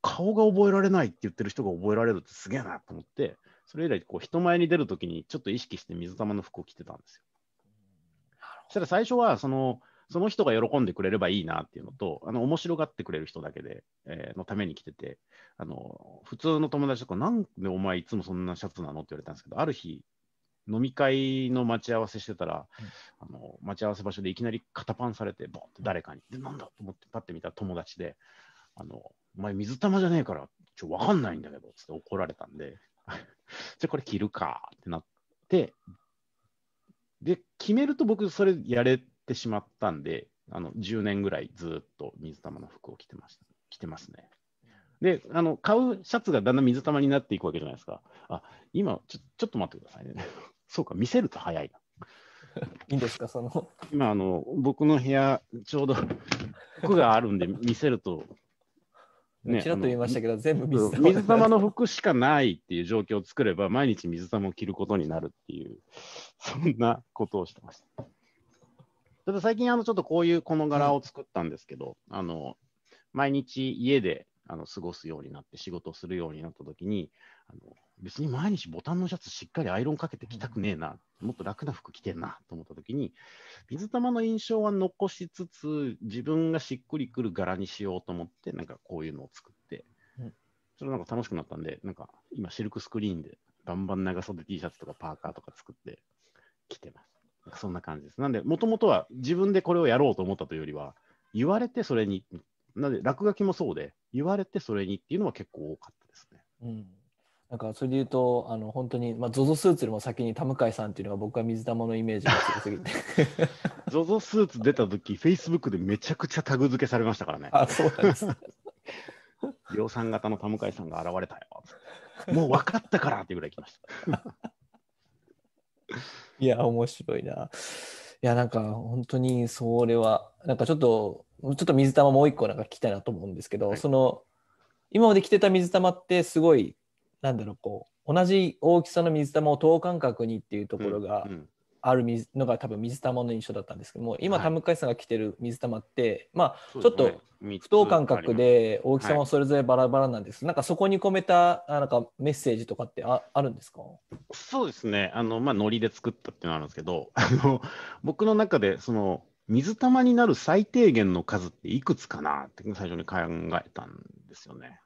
顔が覚えられないって言ってる人が覚えられるってすげえなと思って、それ以来、こう、人前に出るときに、ちょっと意識して水玉の服を着てたんですよ。そしたら最初は、その、その人が喜んでくれればいいなっていうのと、あの面白がってくれる人だけで、えー、のために来てて、あの普通の友達とか、なんでお前いつもそんなシャツなのって言われたんですけど、ある日、飲み会の待ち合わせしてたら、うん、あの待ち合わせ場所でいきなり肩パンされて、ボンって誰かに、で、なんだと思って、パって見た友達で、あのお前、水玉じゃねえから、ちょ、わかんないんだけど、つって怒られたんで、じゃこれ着るかってなって、で、決めると僕、それやれってしまったんで、あの10年ぐらいずっと水玉の服を着てました。着てますね。で、あの買うシャツがだんだん水玉になっていくわけじゃないですか。あ、今ちょ、ちょっと待ってくださいね。そうか、見せると早いな。いいんですか、その。今、あの僕の部屋、ちょうど服があるんで、見せると。ね、ちらっと言いましたけど、全部水玉水玉の服しかないっていう状況を作れば、毎日水玉を着ることになるっていう、そんなことをしてました。ちょっと最近、あの、ちょっとこういうこの柄を作ったんですけど、うん、あの、毎日家で、あの、過ごすようになって、仕事をするようになった時に、あの、別に毎日ボタンのシャツしっかりアイロンかけて着たくねえな、うん、もっと楽な服着てんなと思った時に、水玉の印象は残しつつ、自分がしっくりくる柄にしようと思って、なんかこういうのを作って、うん、それなんか楽しくなったんで、なんか今シルクスクリーンでバンバン長袖 T シャツとかパーカーとか作って着てます。そんな感じです。なんで、もともとは自分でこれをやろうと思ったというよりは、言われてそれに、なんで、落書きもそうで、言われてそれにっていうのは結構多かったですね。うんなんかそれで言うと、あの本当に、まあ、ZOZO スーツよりも先に田向さんっていうのは、僕は水玉のイメージが強すぎて。ZOZO スーツ出た時フェイスブックでめちゃくちゃタグ付けされましたからね。あ、そうなんです、量産型の田向さんが現れたよ。もう分かったからってぐらい来ました。いや、面白いな。いや、なんか本当にそれは、なんかちょっと、ちょっと水玉もう一個なんか聞きたいなと思うんですけど、はい、その、今まで着てた水玉ってすごい、なんだろう、こう、同じ大きさの水玉を等間隔にっていうところが、うんうんある水のが多分水玉の印象だったんですけども今、田向さんが着てる水玉って、はい、まあ、ちょっと不等間隔で大きさもそれぞれバラバラなんです、はい、なんかそこに込めたなんかメッセージとかってああるんですかそうですねあの、まあ、ノリで作ったっていうのあるんですけどあの僕の中でその水玉になる最低限の数っていくつかなって最初に考えたんですよね。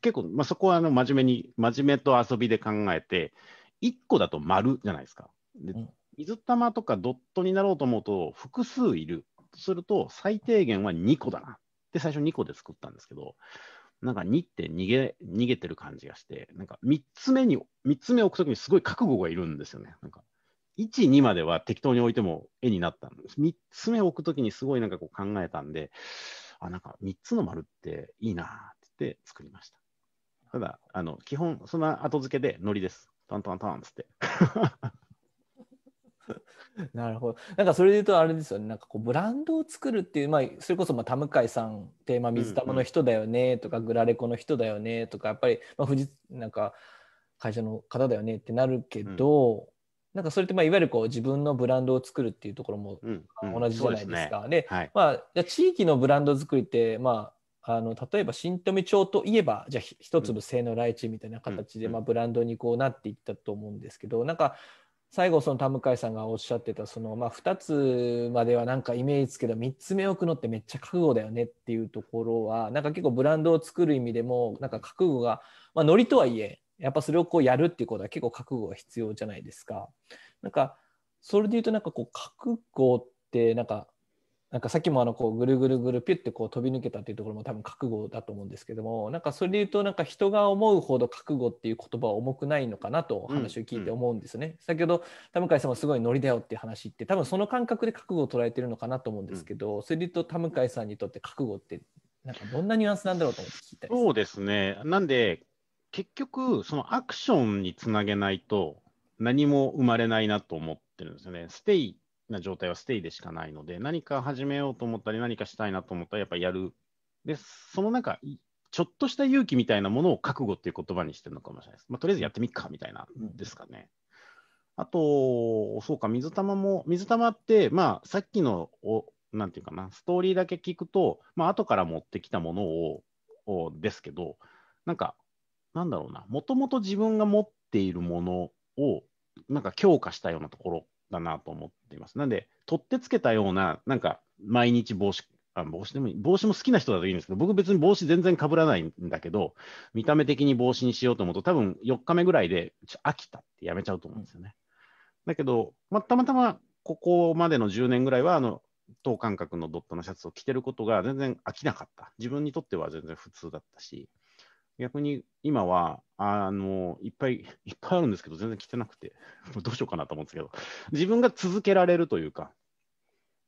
結構、まあ、そこはあの真面目に真面目と遊びで考えて1個だと丸じゃないですか。で水玉とかドットになろうと思うと、複数いる。とすると、最低限は2個だな。で、最初2個で作ったんですけど、なんか2って逃げ逃げてる感じがして、なんか3つ目に、3つ目置くときにすごい覚悟がいるんですよね。なんか1、2までは適当に置いても絵になったんです。3つ目置くときにすごいなんかこう考えたんで、あ、なんか3つの丸っていいなって言って作りました。ただ、あの、基本、そんな後付けでノリです。トントントンつって。なるほど。なんかそれで言うとあれですよね。なんかこうブランドを作るっていう、まあそれこそまあ田向さんテーマ水玉の人だよねとか、うんうん、グラレコの人だよねとかやっぱりまあ富士なんか会社の方だよねってなるけど、うん、なんかそれってまあいわゆるこう自分のブランドを作るっていうところも同じじゃないですか。うんうん、で、ねはい、まあ地域のブランド作りってまああの例えば新富町といえばじゃあ一粒性のライチみたいな形で、まあ、ブランドにこうなっていったと思うんですけどなんか最後その田向さんがおっしゃってたその、まあ、2つまではなんかイメージつけど3つ目置くのってめっちゃ覚悟だよねっていうところはなんか結構ブランドを作る意味でもなんか覚悟が、まあ、ノリとはいえやっぱそれをこうやるっていうことは結構覚悟が必要じゃないですか。なんかそれで言うとなんかこう覚悟ってなんかなんかさっきもあのこうぐるぐるぐるピュってこう飛び抜けたっていうところも多分覚悟だと思うんですけどもなんかそれで言うとなんか人が思うほど覚悟っていう言葉は重くないのかなと話を聞いて思うんですね。うんうん、先ほど田向さんもすごいノリだよっていう話って多分その感覚で覚悟を捉えてるのかなと思うんですけど、うん、それで言うと田向さんにとって覚悟ってなんかどんなニュアンスなんだろうと思って聞いたりそうですねなんで結局そのアクションにつなげないと何も生まれないなと思ってるんですよね。ステイな状態はステイでしかないので、何か始めようと思ったり、何かしたいなと思ったら、やっぱりやる。で、その中、ちょっとした勇気みたいなものを覚悟っていう言葉にしてるのかもしれないです。まあ、とりあえずやってみっかみたいな、ですかね。うん、あと、そうか、水玉も、水玉って、まあ、さっきのお、なんていうかな、ストーリーだけ聞くと、まあ後から持ってきたものををですけど、なんか、なんだろうな、もともと自分が持っているものを、なんか強化したようなところだなと思っています。なんで、取ってつけたような、なんか毎日帽子、あ帽子でもいい、帽子も好きな人だといいんですけど、僕別に帽子全然かぶらないんだけど、見た目的に帽子にしようと思うと、多分4日目ぐらいで飽きたってやめちゃうと思うんですよね。だけど、まあ、たまたまここまでの10年ぐらいは、あの、等間隔のドットのシャツを着てることが全然飽きなかった。自分にとっては全然普通だったし、逆に今は、あの、いっぱいいっぱいあるんですけど、全然着てなくて、どうしようかなと思うんですけど、自分が続けられるというか、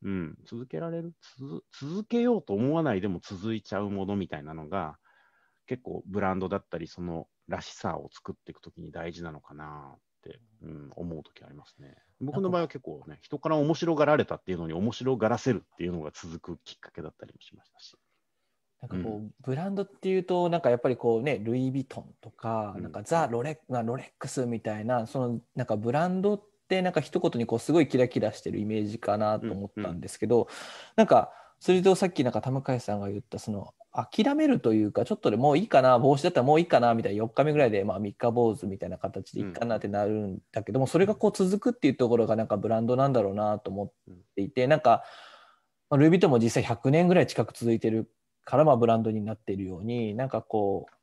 うん、続けられる続けようと思わないでも続いちゃうものみたいなのが、結構ブランドだったり、そのらしさを作っていくときに大事なのかなって、うん、思うときありますね。僕の場合は結構ね、人から面白がられたっていうのに面白がらせるっていうのが続くきっかけだったりもしましたし。なんかこう、うん、ブランドっていうとなんかやっぱりこうねルイ・ヴィトンとか,、なんかザ・ロレロレックスみたいなそのなんかブランドってなんか一言にこうすごいキラキラしてるイメージかなと思ったんですけど、うん、なんかそれとさっきなんか玉川さんが言ったその諦めるというかちょっとでもういいかな帽子だったらもういいかなみたいな4日目ぐらいで、まあ、三日坊主みたいな形でいいかなってなるんだけども、それがこう続くっていうところがなんかブランドなんだろうなと思っていて、なんかルイ・ヴィトンも実際100年ぐらい近く続いてるからまブランドになっているようになんかこう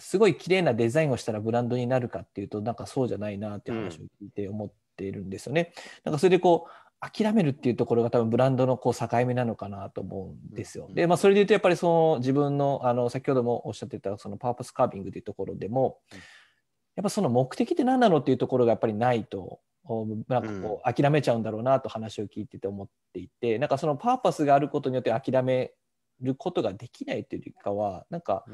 すごい綺麗なデザインをしたらブランドになるかっていうとなんかそうじゃないなって話を聞いて思っているんですよね。うん、なんかそれでこう諦めるっていうところが多分ブランドのこう境目なのかなと思うんですよ。で、まあ、それで言うとやっぱりその自分のあの先ほどもおっしゃってたそのパーパスカービングというところでもやっぱその目的って何なのっていうところがやっぱりないとなんかこう諦めちゃうんだろうなと話を聞いてて思っていてなんかそのパーパスがあることによって諦めることができないというよりかはなんか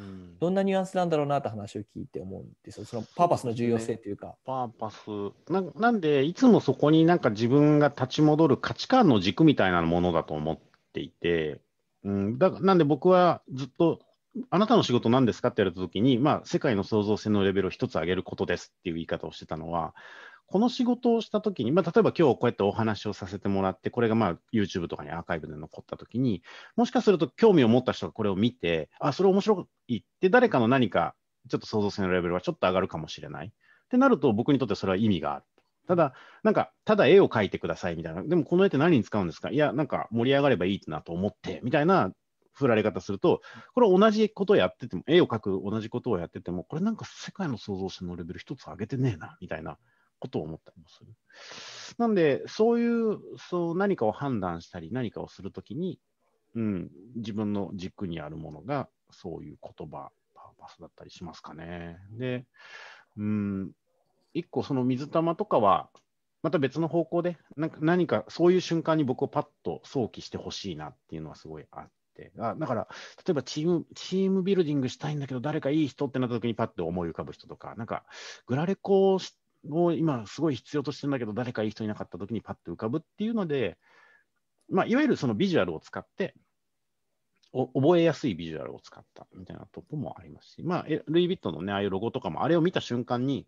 どんなニュアンスなんだろうなって話を聞いて思うんですよそのパーパスの重要性というか。ね、パーパスななんでいつもそこになんか自分が立ち戻る価値観の軸みたいなものだと思っていて、うん、だなんで僕はずっとあなたの仕事何ですかってやるときに、まあ、世界の創造性のレベルを一つ上げることですっていう言い方をしてたのは、この仕事をしたときに、まあ、例えば今日こうやってお話をさせてもらって、これがまあ YouTube とかにアーカイブで残ったときに、もしかすると興味を持った人がこれを見て、あ、それ面白いって、誰かの何か、ちょっと創造性のレベルはちょっと上がるかもしれない。ってなると、僕にとってそれは意味がある。ただ、なんか、ただ絵を描いてくださいみたいな、でもこの絵って何に使うんですかいや、なんか盛り上がればいいなと思って、みたいな振られ方すると、これ同じことをやってても、絵を描く同じことをやってても、これなんか世界の創造性のレベル一つ上げてねえな、みたいなことを思ったりもする。なんで、そういう、そう何かを判断したり、何かをするときに、うん、自分の軸にあるものが、そういう言葉、パーパスだったりしますかね。で、うん、一個その水玉とかは、また別の方向で、なんか何かそういう瞬間に僕をパッと想起してほしいなっていうのはすごいあって、あだから、例えばチームチームビルディングしたいんだけど、誰かいい人ってなった時にパッと思い浮かぶ人とか、なんかグラレコしを今すごい必要としてるんだけど、誰かいい人いなかった時にパッと浮かぶっていうので、まあ、いわゆるそのビジュアルを使って、お覚えやすいビジュアルを使ったみたいなとこもありますし、まあ、ルイ・ヴィットのね、ああいうロゴとかも、あれを見た瞬間に、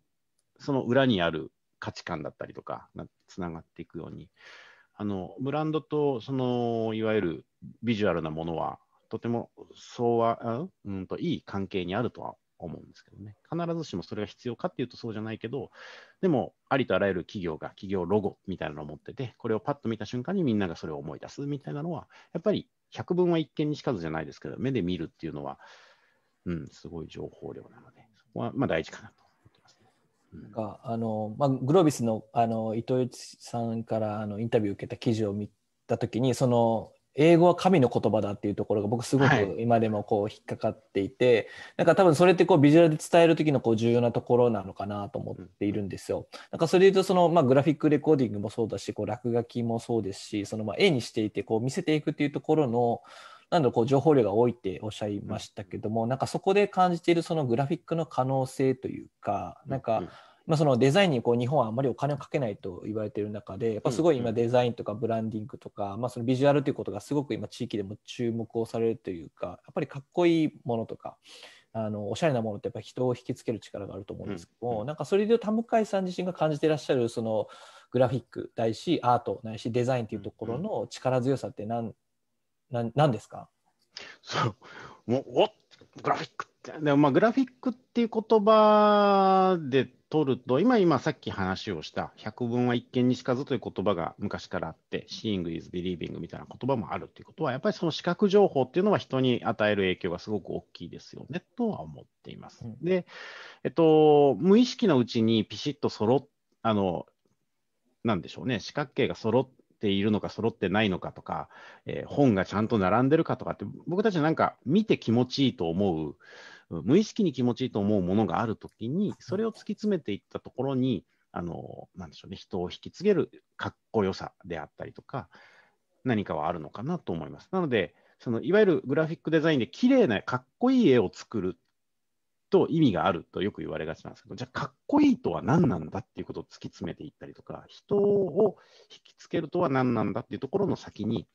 その裏にある価値観だったりとか、つながっていくように、あのブランドとそのいわゆるビジュアルなものは、とてもそうは、うんといい関係にあるとは思うんですけどね。必ずしもそれが必要かっていうとそうじゃないけど、でも、ありとあらゆる企業が企業ロゴみたいなのを持ってて、これをパッと見た瞬間にみんながそれを思い出すみたいなのは、やっぱり百聞は一見にしかずじゃないですけど、目で見るっていうのは、うん、すごい情報量なので、そこはまあ大事かなと思ってます、ね。なんかあのまあ、グロービスのあの伊藤さんからあのインタビューを受けた記事を見たときにその英語は神の言葉だっていうところが僕すごく今でもこう引っかかっていて、はい、なんか多分それってこうビジュアルで伝える時のこう重要なところなのかなと思っているんですよ。なんかそれで言うとそのまあグラフィックレコーディングもそうだしこう落書きもそうですしそのまあ絵にしていてこう見せていくっていうところのなんだこう情報量が多いっておっしゃいましたけども、なんかそこで感じているそのグラフィックの可能性というかなんか、まあ、そのデザインにこう日本はあまりお金をかけないと言われている中でやっぱすごい今デザインとかブランディングとか、まあ、そのビジュアルということがすごく今地域でも注目をされるというかやっぱりかっこいいものとかあのおしゃれなものってやっぱ人を引きつける力があると思うんですけども、なんかそれで田向さん自身が感じていらっしゃるそのグラフィックなしアートないしデザインというところの力強さって何,、ん、何ですかそうもうおグラフィックでもまあグラフィックっていう言葉で取ると、今、今さっき話をした、百聞は一見にしかずという言葉が昔からあって、seeing is believing みたいな言葉もあるということは、やっぱりその視覚情報っていうのは人に与える影響がすごく大きいですよね、とは思っています。うん、で、えっと、無意識のうちにピシッと揃あの、なんでしょうね、四角形が揃っているのか揃ってないのかとか、えー、本がちゃんと並んでるかとかって僕たちなんか見て気持ちいいと思う無意識に気持ちいいと思うものがあるときに、それを突き詰めていったところに、あの、なんでしょうね、人を引き継げるかっこよさであったりとか、何かはあるのかなと思います。なので、そのいわゆるグラフィックデザインで綺麗な、かっこいい絵を作ると意味があるとよく言われがちなんですけど、じゃあ、かっこいいとは何なんだっていうことを突き詰めていったりとか、人を引きつけるとは何なんだっていうところの先に、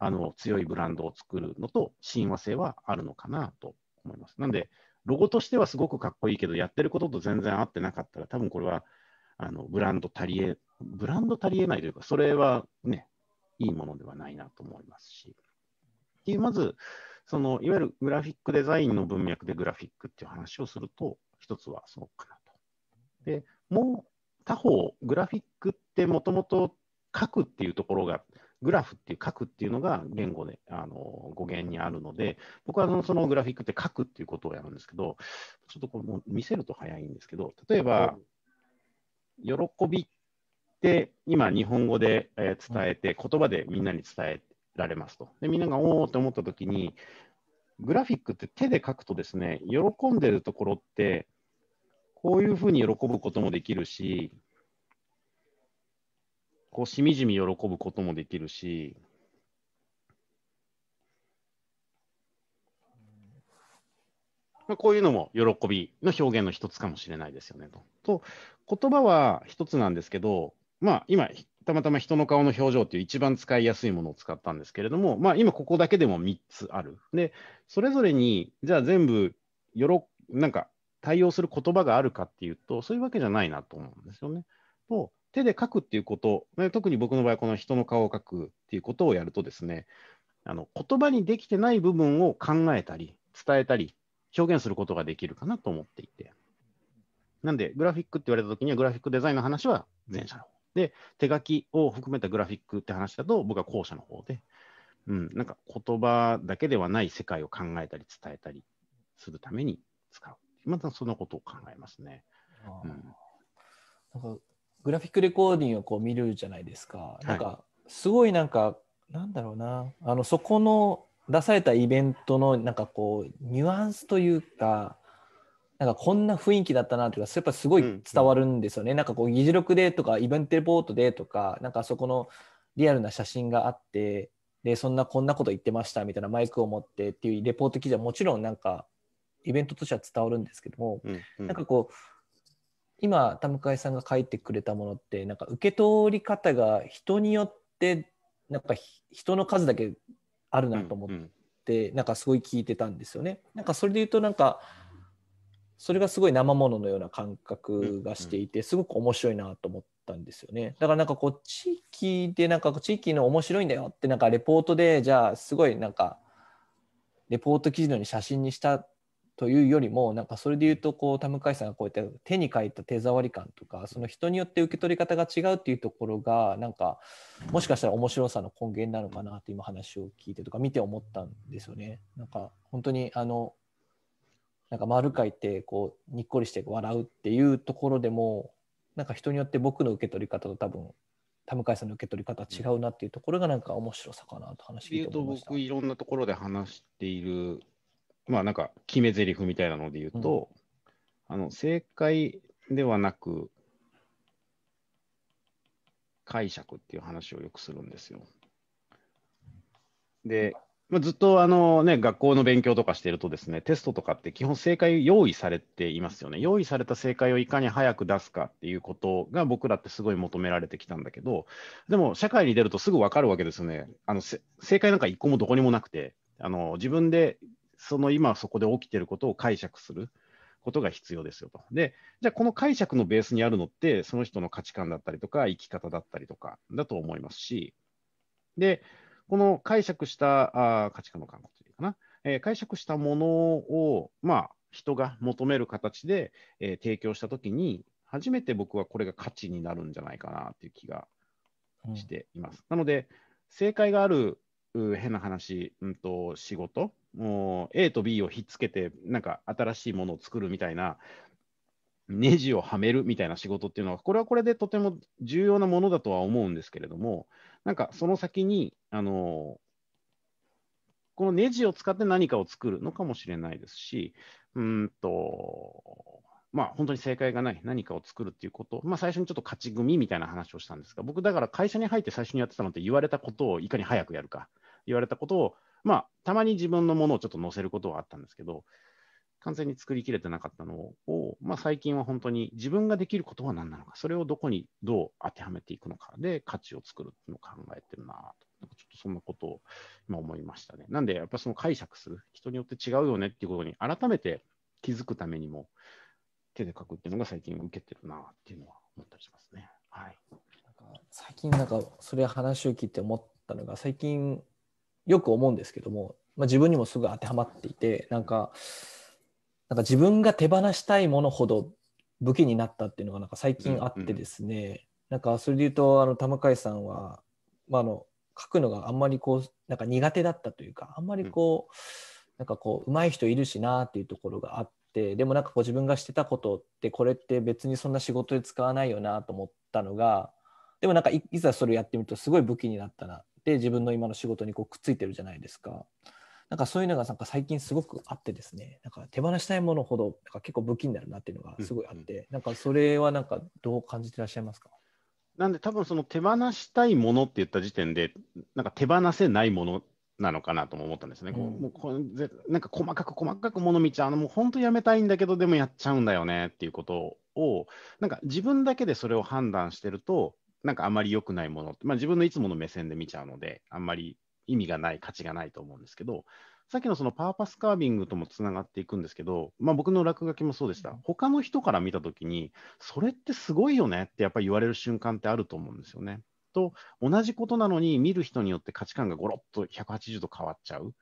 あの強いブランドを作るのと親和性はあるのかなと思います。なんで、ロゴとしてはすごくかっこいいけど、やってることと全然合ってなかったら、多分これはあのブランド足りえ、ブランド足りえないというか、それはね、いいものではないなと思いますし。っていう、まず、そのいわゆるグラフィックデザインの文脈でグラフィックっていう話をすると、一つはそうかなと。で、もう他方、グラフィックってもともと書くっていうところがグラフっていう書くっていうのが言語で、あの語源にあるので、僕はのそのグラフィックって書くっていうことをやるんですけど、ちょっとこれも見せると早いんですけど、例えば、喜びって今、日本語で伝えて、言葉でみんなに伝えられますと。で、みんながおおって思ったときに、グラフィックって手で書くとですね、喜んでるところって、こういうふうに喜ぶこともできるし、こう、しみじみ喜ぶこともできるし、まあ、こういうのも喜びの表現の一つかもしれないですよねと。と、言葉は一つなんですけど、まあ、今、たまたま人の顔の表情っていう一番使いやすいものを使ったんですけれども、まあ、今ここだけでも3つある。で、それぞれに、じゃあ全部よろ、なんか対応する言葉があるかっていうと、そういうわけじゃないなと思うんですよね。と手で描くっていうこと、特に僕の場合はこの人の顔を描くっていうことをやるとですね、あの言葉にできてない部分を考えたり、伝えたり、表現することができるかなと思っていて。なんで、グラフィックって言われたときには、グラフィックデザインの話は前者の方。で、手書きを含めたグラフィックって話だと、僕は後者の方で、うん、なんか言葉だけではない世界を考えたり伝えたりするために使う。またそのことを考えますね。うん、なんかグラフィックレコーディングをこう見るじゃないですか。なんかすごいなんかなんだろうなあのそこの出されたイベントのなんかこうニュアンスというかなんかこんな雰囲気だったなというかやっぱすごい伝わるんですよね。うんうん、なんかこう議事録でとかイベントレポートでとかなんかそこのリアルな写真があってでそんなこんなこと言ってましたみたいなマイクを持ってっていうレポート記事はもちろんなんかイベントとしては伝わるんですけども、うんうん、なんかこう今田向さんが書いてくれたものってなんか受け取り方が人によってなんか人の数だけあるなと思って、なんかすごい聞いてたんですよね。なんかそれで言うとなんかそれがすごい生もののような感覚がしていて、すごく面白いなと思ったんですよね。だからなんかこう地域でなんか地域の面白いんだよってなんかレポートでじゃあすごいなんかレポート記事のに写真にしたというよりもなんかそれで言うとこう田向さんがこうやって手に書いた手触り感とかその人によって受け取り方が違うっていうところがなんかもしかしたら面白さの根源なのかなって今話を聞いてとか見て思ったんですよね。なんか本当にあのなんか丸書いてこうにっこりして笑うっていうところでもなんか人によって僕の受け取り方と多分田向さんの受け取り方違うなっていうところがなんか面白さかなと話聞いて思いました。僕いろんなところで話しているまあなんか決め台詞みたいなので言うと、うん、あの正解ではなく解釈っていう話をよくするんですよ。で、まあ、ずっとあの、ね、学校の勉強とかしてるとですねテストとかって基本正解用意されていますよね。用意された正解をいかに早く出すかっていうことが僕らってすごい求められてきたんだけどでも社会に出るとすぐ分かるわけですよね。あの正解なんか一個もどこにもなくてあの自分でその今そこで起きてることを解釈することが必要ですよと。で、じゃあこの解釈のベースにあるのって、その人の価値観だったりとか、生き方だったりとかだと思いますし、で、この解釈したあ価値観の観光というかな、えー、解釈したものを、まあ、人が求める形で、えー、提供したときに、初めて僕はこれが価値になるんじゃないかなという気がしています。うん、なので、正解がある変な話、うんと、仕事もう A と B をひっつけて、なんか新しいものを作るみたいな、ネジをはめるみたいな仕事っていうのは、これはこれでとても重要なものだとは思うんですけれども、なんかその先に、あのこのネジを使って何かを作るのかもしれないですし、うんと、まあ、本当に正解がない何かを作るっていうこと、まあ、最初にちょっと勝ち組みたいな話をしたんですが、僕、だから会社に入って最初にやってたのって、言われたことをいかに早くやるか、言われたことをまあ、たまに自分のものをちょっと載せることはあったんですけど、完全に作りきれてなかったのを、まあ、最近は本当に自分ができることは何なのか、それをどこにどう当てはめていくのかで価値を作るっていうのを考えてるなと。なんかちょっとそんなことを今思いましたね。なんで、やっぱその解釈する、人によって違うよねっていうことに改めて気づくためにも、手で書くっていうのが最近受けてるなっていうのは思ったりしますね。はい。なんか最近なんかそれ話を聞いて思ったのが、最近よく思うんですけども、まあ、自分にもすぐ当てはまっていてなんかなんか自分が手放したいものほど武器になったっていうのがなんか最近あってですね、うんうん、なんかそれで言うとあの玉海さんは、まあ、あの書くのがあんまりこうなんか苦手だったというかあんまりこう、うん、なんかこう上手い人いるしなっていうところがあってでもなんかこう自分がしてたことってこれって別にそんな仕事で使わないよなと思ったのがでもなんかいざそれやってみるとすごい武器になったなで自分の今の仕事にこうくっついてるじゃないですか。なんかそういうのがなんか最近すごくあってですねなんか手放したいものほどなんか結構武器になるなっていうのがすごいあって、うんうん、なんかそれはなんかどう感じてらっしゃいますかなんで多分その手放したいものって言った時点でなんか手放せないものなのかなとも思ったんですね。うん、もうこれなんか細かく細かく物道あのもう本当やめたいんだけどでもやっちゃうんだよねっていうことをなんか自分だけでそれを判断してるとなんかあまり良くないものって、まあ、自分のいつもの目線で見ちゃうので、あんまり意味がない、価値がないと思うんですけど、さっきのそのパーパスカービングともつながっていくんですけど、まあ、僕の落書きもそうでした。他の人から見たときに、それってすごいよねってやっぱり言われる瞬間ってあると思うんですよね。と同じことなのに見る人によって価値観がごろっと180度変わっちゃう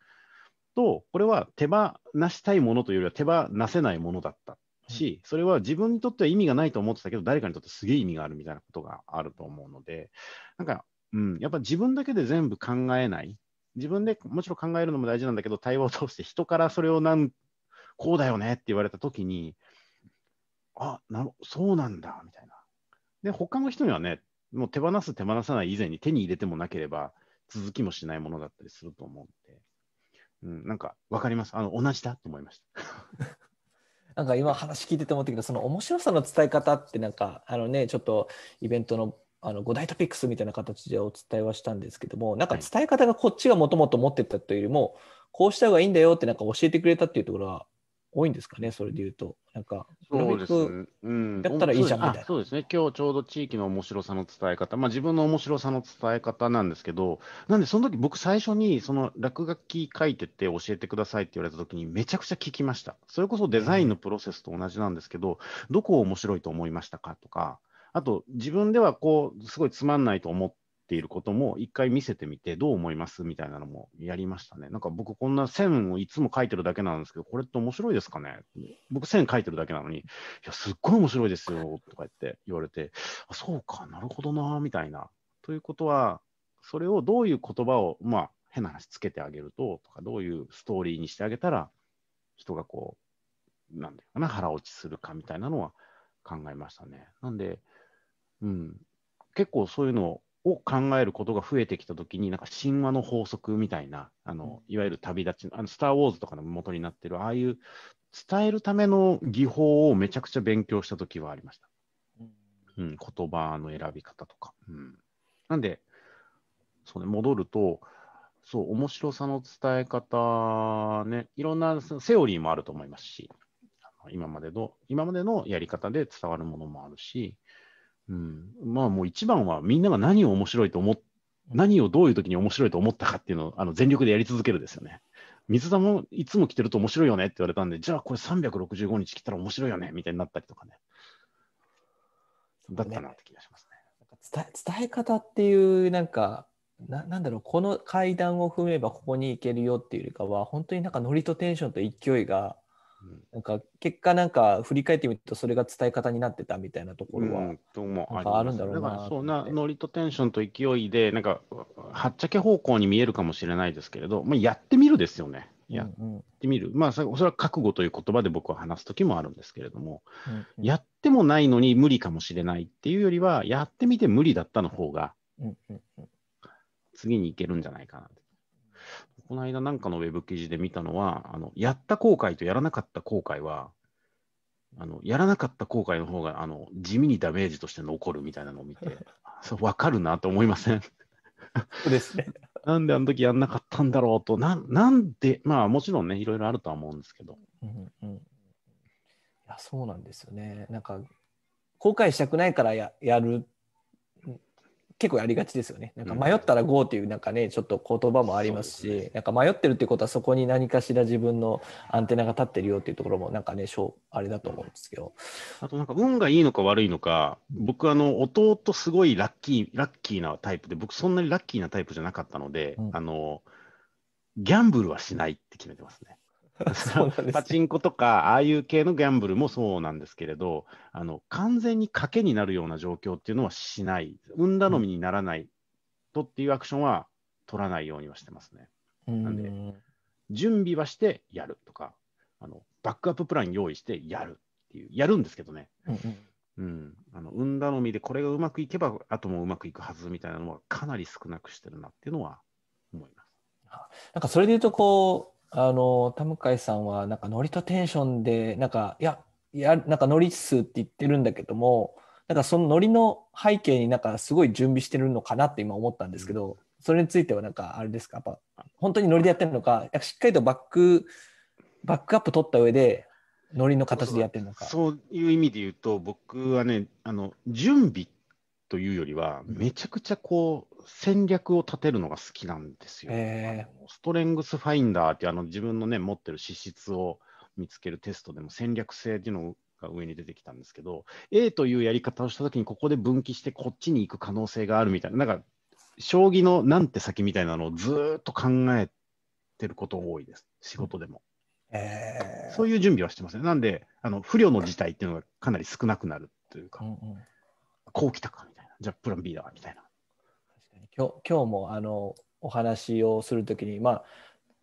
とこれは手放したいものというよりは手放せないものだったし、それは自分にとっては意味がないと思ってたけど、誰かにとってすげえ意味があるみたいなことがあると思うので、なんか、うん、やっぱ自分だけで全部考えない。自分でもちろん考えるのも大事なんだけど、対話を通して人からそれをなん、こうだよねって言われたときに、あ、なるそうなんだ、みたいな。で、他の人にはね、もう手放す手放さない以前に手に入れてもなければ続きもしないものだったりすると思うんで、うん、なんか分かります。あの、同じだと思いました。なんか今話聞いてて思ったけどその面白さの伝え方ってなんかあのねちょっとイベントのあの5大トピックスみたいな形でお伝えはしたんですけどもなんか伝え方がこっちがもともと持ってたというよりも、こうした方がいいんだよってなんか教えてくれたっていうところは多いんですかね、それでいうと。なんか、そうですね。うん。だったらいいじゃんみたいな。そうですね。今日ちょうど地域の面白さの伝え方、まあ自分の面白さの伝え方なんですけど、なんでその時僕最初にその落書き書いてて教えてくださいって言われた時にめちゃくちゃ聞きました。それこそデザインのプロセスと同じなんですけど、うん、どこを面白いと思いましたかとか、あと自分ではこう、すごいつまんないと思っていることも一回見せてみて、どう思いますみたいなのもやりましたね。なんか僕こんな線をいつも書いてるだけなんですけど、これって面白いですかね僕線書いてるだけなのに、いや、すっごい面白いですよ、とか言って言われて、あそうか、なるほどな、みたいな。ということは、それをどういう言葉を、まあ、変な話つけてあげると、とか、どういうストーリーにしてあげたら、人がこう、なんだよな、腹落ちするかみたいなのは考えましたね。なんで、うん、結構そういうのを考えることが増えてきたときに、なんか神話の法則みたいな、あのいわゆる旅立ちの、あのスター・ウォーズとかの元になってる、ああいう伝えるための技法をめちゃくちゃ勉強したときはありました。うん、言葉の選び方とか。うん、なんで、そうね、戻ると、そう、面白さの伝え方ね、いろんなセオリーもあると思いますし、今までの、今までのやり方で伝わるものもあるし、うん、まあもう一番はみんなが何を面白いと思っ何をどういう時に面白いと思ったかっていうのをあの全力でやり続けるですよね。水田もいつも着てると面白いよねって言われたんで、じゃあこれ365日着たら面白いよねみたいになったりとかね。だったなって気がしますね。ね伝え方っていうなんかななんだろうこの階段を踏めばここに行けるよっていうよりかは本当になんかノリとテンションと勢いがなんか結果なんか振り返ってみるとそれが伝え方になってたみたいなところは、うあるんだろうなだからそんなノリとテンションと勢いでなんかはっちゃけ方向に見えるかもしれないですけれど、まあ、やってみるですよね。やってみる、うんうん、まあそれは覚悟という言葉で僕は話す時もあるんですけれども、うんうん、やってもないのに無理かもしれないっていうよりはやってみて無理だったの方が次に行けるんじゃないかなっこの間なんかのウェブ記事で見たのは、あのやった後悔とやらなかった後悔は、あのやらなかった後悔の方があの地味にダメージとして残るみたいなのを見て、そう分かるなと思いませんそうですね。なんであの時やんなかったんだろうと、ななんで、まあもちろんね、いろいろあるとは思うんですけど。うんうん、いやそうなんですよね。なんか後悔したくないからややる結構やりがちですよね。なんか迷ったら GO っていうなんかね、ちょっと言葉もありますし、すね、なんか迷ってるってことはそこに何かしら自分のアンテナが立ってるよっていうところもなんかね、しょあれだと思うんですけど。あとなんか運がいいのか悪いのか、僕あの弟すごいラッキー、ラッキーなタイプで、僕そんなにラッキーなタイプじゃなかったので、うん、あの、ギャンブルはしないって決めてますね。パチンコとか、ああいう系のギャンブルもそうなんですけれど、あの完全に賭けになるような状況っていうのはしない、運頼みにならないとっていうアクションは取らないようにはしてますね。ん、なんで、準備はしてやるとかあの、バックアッププラン用意してやるっていう、やるんですけどね。うん、うんあの運頼みでこれがうまくいけばあともうまくいくはずみたいなのはかなり少なくしてるなっていうのは思います。なんかそれでいうとこあの田向さんはなんかノリとテンションでなんかいやいやなんかノリすって言ってるんだけどもなんかそのノリの背景になんかすごい準備してるのかなって今思ったんですけど、うん、それについてはなんかあれですかやっぱ本当にノリでやってるのかしっかりとバックバックアップ取った上でノリの形でやってるのかそういう意味で言うと僕はねあの準備というよりはめちゃくちゃこう、戦略を立てるのが好きなんですよ。えー、ストレングスファインダーってあの自分のね持ってる資質を見つけるテストでも戦略性っていうのが上に出てきたんですけど A というやり方をした時にここで分岐してこっちに行く可能性があるみたいななんか将棋のなんて先みたいなのをずっと考えてること多いです仕事でも。えー、そういう準備はしてますね。なんであの不慮の事態っていうのがかなり少なくなるというか、うんうん、こう来たかみたいなじゃあプラン B だみたいな。今日もあのお話をするときに、まあ、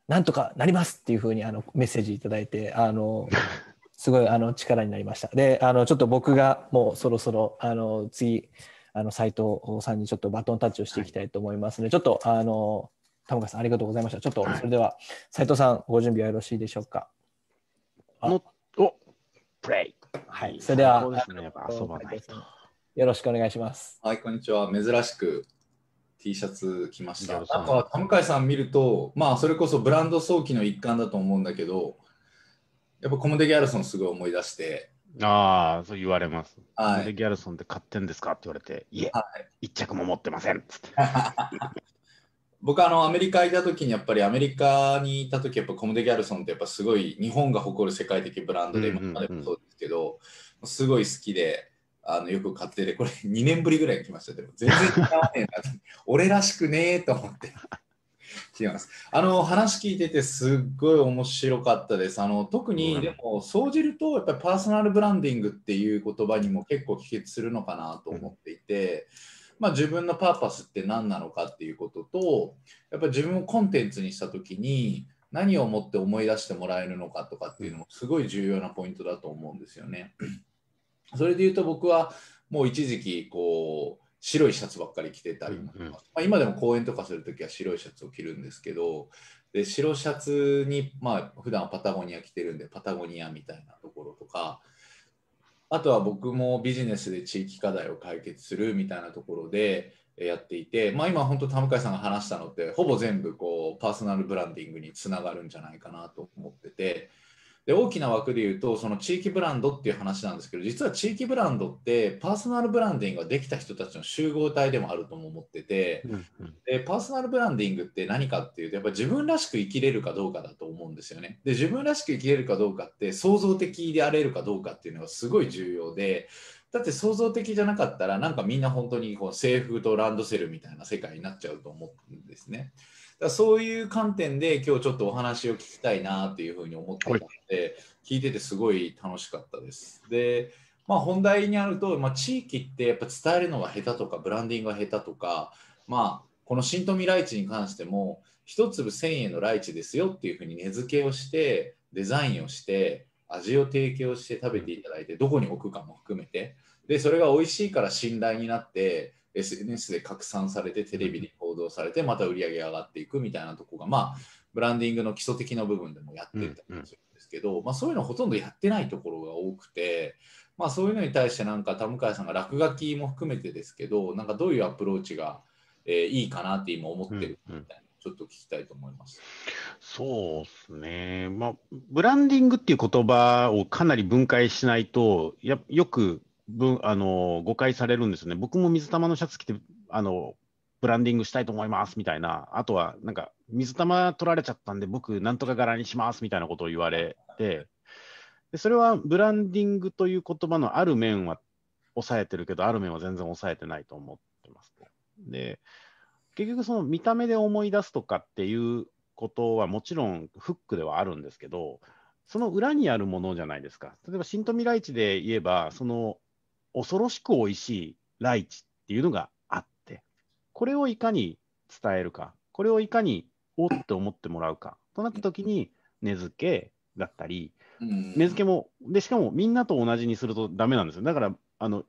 なんとかなりますっていうふうにあのメッセージいただいて、あの すごいあの力になりました。で、あのちょっと僕がもうそろそろあの次、あの斎藤さんにちょっとバトンタッチをしていきたいと思いますの、で、はい、ちょっとあの玉川さんありがとうございました。ちょっとそれでは、斎藤さんご準備はよろしいでしょうか。のおプレイ。はい、それでは、ね、でよろしくお願いします。はい、こんにちは。珍しく T シャツ着ました。あとは田向さん見ると、まあそれこそブランド早期の一環だと思うんだけど、やっぱコムデ・ギャルソンすごい思い出して。ああ、そう言われます。はい、コムデ・ギャルソンって買ってんですかって言われて、いえ、はい、一着も持ってませんっって。僕あのアメリカにいた時にやっぱりアメリカにいた時やっぱコムデ・ギャルソンってやっぱすごい日本が誇る世界的ブランドで今までもそうですけど、すごい好きであのよく買ってて、これ2 年ぶりぐらいに来ました。でも全然違わねえな。俺らしくねえと思って。違います。あの、話聞いててすっごい面白かったです。あの、特にでも、総じると、やっぱりパーソナルブランディングっていう言葉にも結構帰結するのかなと思っていて、まあ、自分のパーパスって何なのかっていうことと、やっぱり自分をコンテンツにした時に、何をもって思い出してもらえるのかとかっていうのもすごい重要なポイントだと思うんですよね。それで言うと僕はもう一時期こう白いシャツばっかり着てたり、うんうん、まあ、今でも公演とかする時は白いシャツを着るんですけどで白シャツにまあ普段はパタゴニア着てるんでパタゴニアみたいなところとかあとは僕もビジネスで地域課題を解決するみたいなところでやっていて、まあ、今本当田向さんが話したのってほぼ全部こうパーソナルブランディングにつながるんじゃないかなと思ってて。で大きな枠で言うとその地域ブランドっていう話なんですけど実は地域ブランドってパーソナルブランディングができた人たちの集合体でもあるとも思ってて、でパーソナルブランディングって何かっていうとやっぱ自分らしく生きれるかどうかだと思うんですよね。で自分らしく生きれるかどうかって創造的であれるかどうかっていうのがすごい重要でだって創造的じゃなかったらなんかみんな本当にこう制服とランドセルみたいな世界になっちゃうと思うんですね。だそういう観点で今日ちょっとお話を聞きたいなというふうに思っていたので、聞いててすごい楽しかったです。で、まあ、本題にあると、まあ、地域ってやっぱ伝えるのが下手とかブランディングが下手とか、まあ、この新富ライチに関しても1粒1000円のライチですよっていうふうに値付けをしてデザインをして味を提供して食べていただいてどこに置くかも含めてでそれが美味しいから信頼になって SNS で拡散されて、テレビで報道されて、また売り上げ上がっていくみたいなとこが、まあ、ブランディングの基礎的な部分でもやってたりするんですけど、まあ、そういうのほとんどやってないところが多くて、まあ、そういうのに対してなんか田向さんが落書きも含めてですけどなんかどういうアプローチが、えー、いいかなって今思ってるみたいな、うちょっと聞きたいと思います。そうですね、まあ、ブランディングっていう言葉をかなり分解しないとやよく分あの誤解されるんですね。僕も水玉のシャツ着てあのブランディングしたいと思いますみたいな、あとはなんか水玉取られちゃったんで、僕、なんとか柄にしますみたいなことを言われてで、それはブランディングという言葉のある面は抑えてるけど、ある面は全然抑えてないと思ってます、で、結局、その見た目で思い出すとかっていうことはもちろんフックではあるんですけど、その裏にあるものじゃないですか。例えば、新富来地で言えば、その恐ろしく美味しいライチっていうのがあって、これをいかに伝えるか、これをいかにおって思ってもらうかとなった時に、根付けだったり、根付けも、で、しかもみんなと同じにするとダメなんですよ。だから、あの、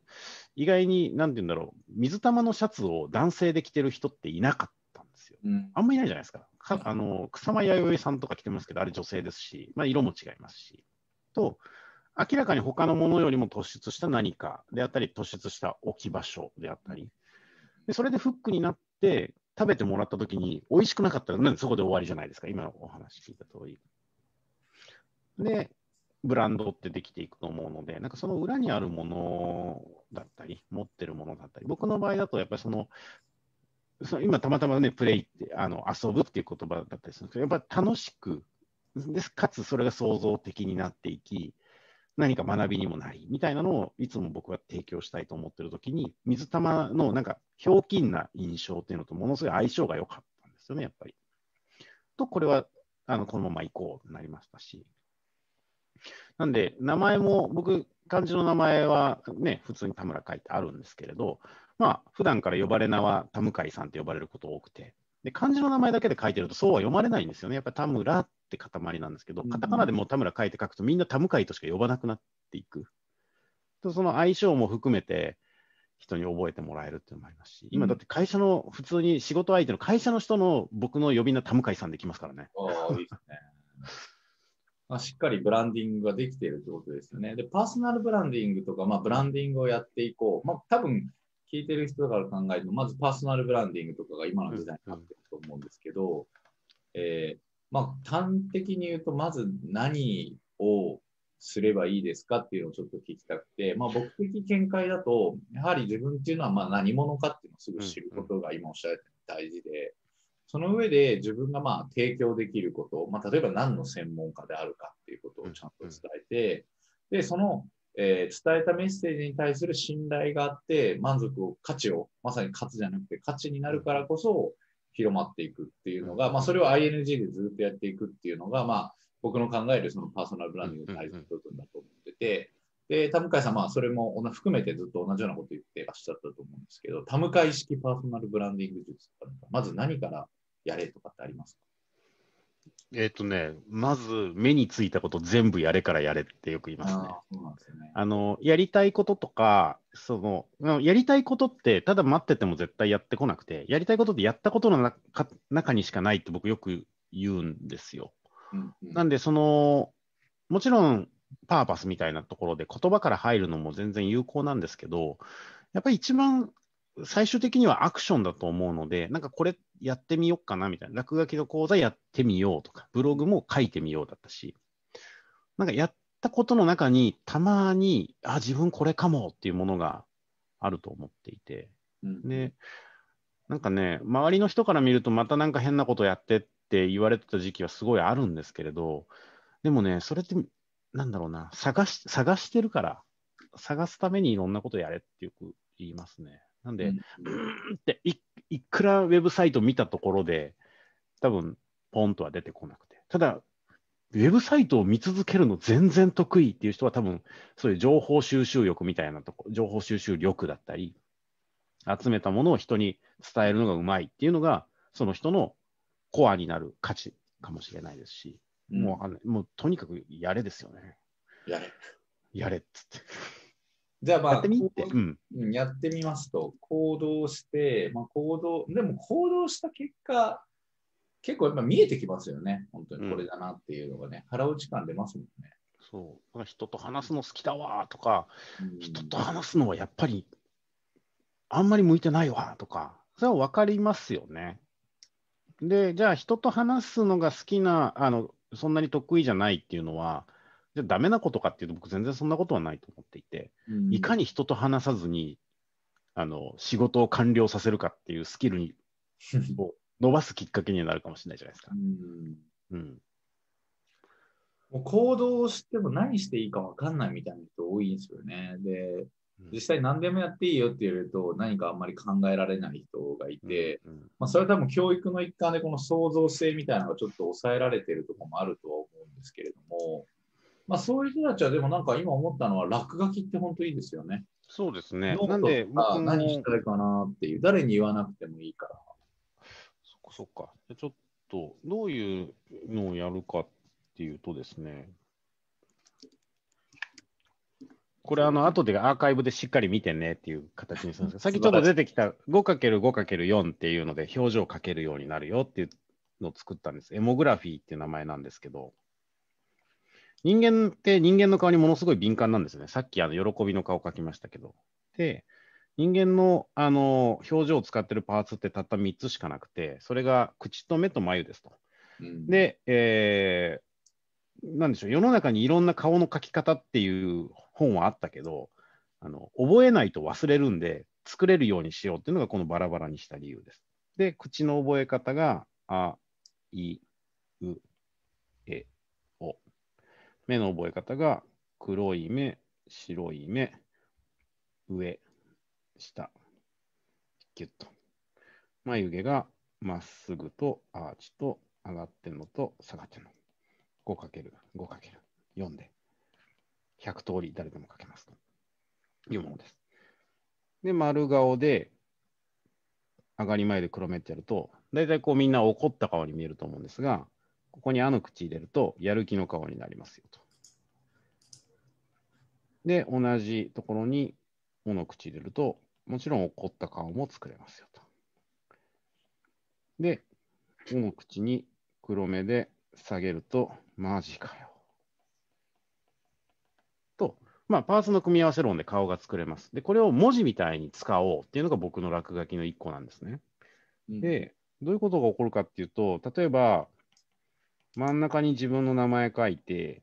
意外に、なんて言うんだろう、水玉のシャツを男性で着てる人っていなかったんですよ。うん、あんまりいないじゃないですか。かあの草間彌生さんとか着てますけど、あれ女性ですし、まあ、色も違いますし。と、明らかに他のものよりも突出した何かであったり、突出した置き場所であったり、でそれでフックになって食べてもらったときに、美味しくなかったら、ね、そこで終わりじゃないですか、今のお話聞いた通り。で、ブランドってできていくと思うので、なんかその裏にあるものだったり、持ってるものだったり、僕の場合だと、やっぱりそのそ今たまたまね、プレイって、あの遊ぶっていう言葉だったりするんですけど、やっぱり楽しく、でかつそれが創造的になっていき、何か学びにもなり、みたいなのをいつも僕は提供したいと思ってる時に、水玉のなんか、ひょうきんな印象っていうのとものすごい相性が良かったんですよね、やっぱり。と、これは、あの、このまま行こうとなりましたし。なんで、名前も、僕、漢字の名前はね、普通に田村書いてあるんですけれど、まあ、普段から呼ばれ名は田向さんって呼ばれること多くて、で、漢字の名前だけで書いてるとそうは読まれないんですよね。やっぱ田村っって塊なんですけど、カタカナでも田村書いて書くとみんな田向井としか呼ばなくなっていく。とその相性も含めて人に覚えてもらえるっていうのもありますし、今だって会社の、普通に仕事相手の会社の人の僕の呼び名田向井さんできますからね。あまあ、しっかりブランディングができているということですよね。で、パーソナルブランディングとか、まあ、ブランディングをやっていこう。まあ、多分、聞いてる人から考えると、まずパーソナルブランディングとかが今の時代になってると思うんですけど、うんうん、えー、まあ、端的に言うと、まず何をすればいいですかっていうのをちょっと聞きたくて、まあ、僕的見解だと、やはり自分っていうのはまあ何者かっていうのをすぐ知ることが今おっしゃられたように大事で、その上で自分がまあ提供できること、まあ、例えば何の専門家であるかっていうことをちゃんと伝えて、で、その、えー、伝えたメッセージに対する信頼があって、満足を、価値を、まさに価値じゃなくて価値になるからこそ、広まっていくっていうのが、まあ、それを ING でずっとやっていくっていうのが、まあ、僕の考えるそのパーソナルブランディングの大事な部分だと思ってて、で、田向さん、まあ、それも含めてずっと同じようなこと言ってらっしゃったと思うんですけど、田向式パーソナルブランディング術とか、まず何からやれとかってありますかえっ、ー、とね、まず目についたこと全部やれからやれってよく言いますね。あ、ね、あのやりたいこととかその、やりたいことってただ待ってても絶対やってこなくて、やりたいことってやったことの中にしかないって僕よく言うんですよ。うんうん、なんでその、もちろんパーパスみたいなところで言葉から入るのも全然有効なんですけど、やっぱり一番最終的にはアクションだと思うので、なんかこれっやってみようかなみたいな、落書きの講座やってみようとか、ブログも書いてみようだったし、なんかやったことの中に、たまに、あ、自分これかもっていうものがあると思っていて、うん、で、なんかね、周りの人から見ると、またなんか変なことやってって言われてた時期はすごいあるんですけれど、でもね、それって、なんだろうな、探し探してるから、探すためにいろんなことやれってよく言いますね。なんで、うん、うんっていいくらウェブサイト見たところで、多分ポンとは出てこなくて。ただ、ウェブサイトを見続けるの全然得意っていう人は多分、そういう情報収集力みたいなとこ、情報収集力だったり、集めたものを人に伝えるのがうまいっていうのが、その人のコアになる価値かもしれないですし、うん、もうあのもうとにかくやれですよね。やれ。やれっつって。じゃあまあ、やってみて、うん、やってみますと、行動して、まあ、行動、でも行動した結果、結構やっぱ見えてきますよね、本当にこれだなっていうのがね、うん、腹落ち感出ますもんね。そう人と話すの好きだわとか、うん、人と話すのはやっぱりあんまり向いてないわとか、それは分かりますよね。で、じゃあ人と話すのが好きな、あのそんなに得意じゃないっていうのは、じゃあダメなことかっていうと僕全然そんなことはないと思っていて、うん、いかに人と話さずにあの仕事を完了させるかっていうスキルにを 伸ばすきっかけになるかもしれないじゃないですか。うん、うん、もう行動をしても何していいか分かんないみたいな人多いんですよね。で、実際何でもやっていいよって言われると何かあんまり考えられない人がいて、うんうん、まあ、それは多分教育の一環でこの創造性みたいなのがちょっと抑えられてるとこもあるとは思うんですけれども、まあ、そういう人たちは、でもなんか今思ったのは、落書きって本当いいですよね。そうですね。なんで、何したいかなっていう、誰に言わなくてもいいから。そっかそっか。ちょっと、どういうのをやるかっていうとですね、これ、あの、後でアーカイブでしっかり見てねっていう形にするんですが、さっきちょっと出てきた 5×5×4 っていうので、表情をかけるようになるよっていうのを作ったんです。エモグラフィーっていう名前なんですけど、人間って人間の顔にものすごい敏感なんですね。さっきあの喜びの顔を描きましたけど。で、人間のあの表情を使ってるパーツってたった3つしかなくて、それが口と目と眉ですと。うん、で、えー、なんでしょう、世の中にいろんな顔の描き方っていう本はあったけど、あの覚えないと忘れるんで、作れるようにしようっていうのがこのバラバラにした理由です。で、口の覚え方が、あ、い、う、目の覚え方が黒い目、白い目、上、下、ギュッと。眉毛がまっすぐとアーチと上がってんのと下がってんの。5×5×4 で100通り誰でも書けますというものです。で、丸顔で上がり前で黒目ってやると、大体こうみんな怒った顔に見えると思うんですが、ここにあの口入れると、やる気の顔になりますよと。で、同じところにおの口入れると、もちろん怒った顔も作れますよと。で、おの口に黒目で下げると、マジかよ。と、まあ、パーツの組み合わせ論で顔が作れます。で、これを文字みたいに使おうっていうのが僕の落書きの1個なんですね。で、どういうことが起こるかっていうと、例えば、真ん中に自分の名前書いて、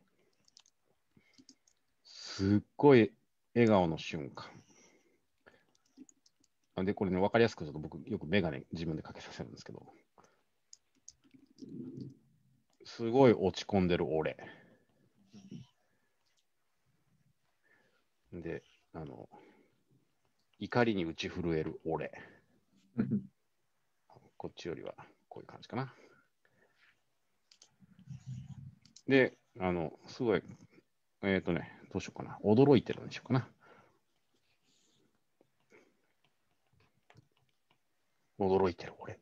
すっごい笑顔の瞬間。で、これね、分かりやすくちょっと僕、よくメガネ自分でかけさせるんですけど、すごい落ち込んでる俺。で、あの、怒りに打ち震える俺。こっちよりはこういう感じかな。で、あの、すごい、えっ、ー、とね、どうしようかな。驚いてるんでしょうかな。驚いてる、俺。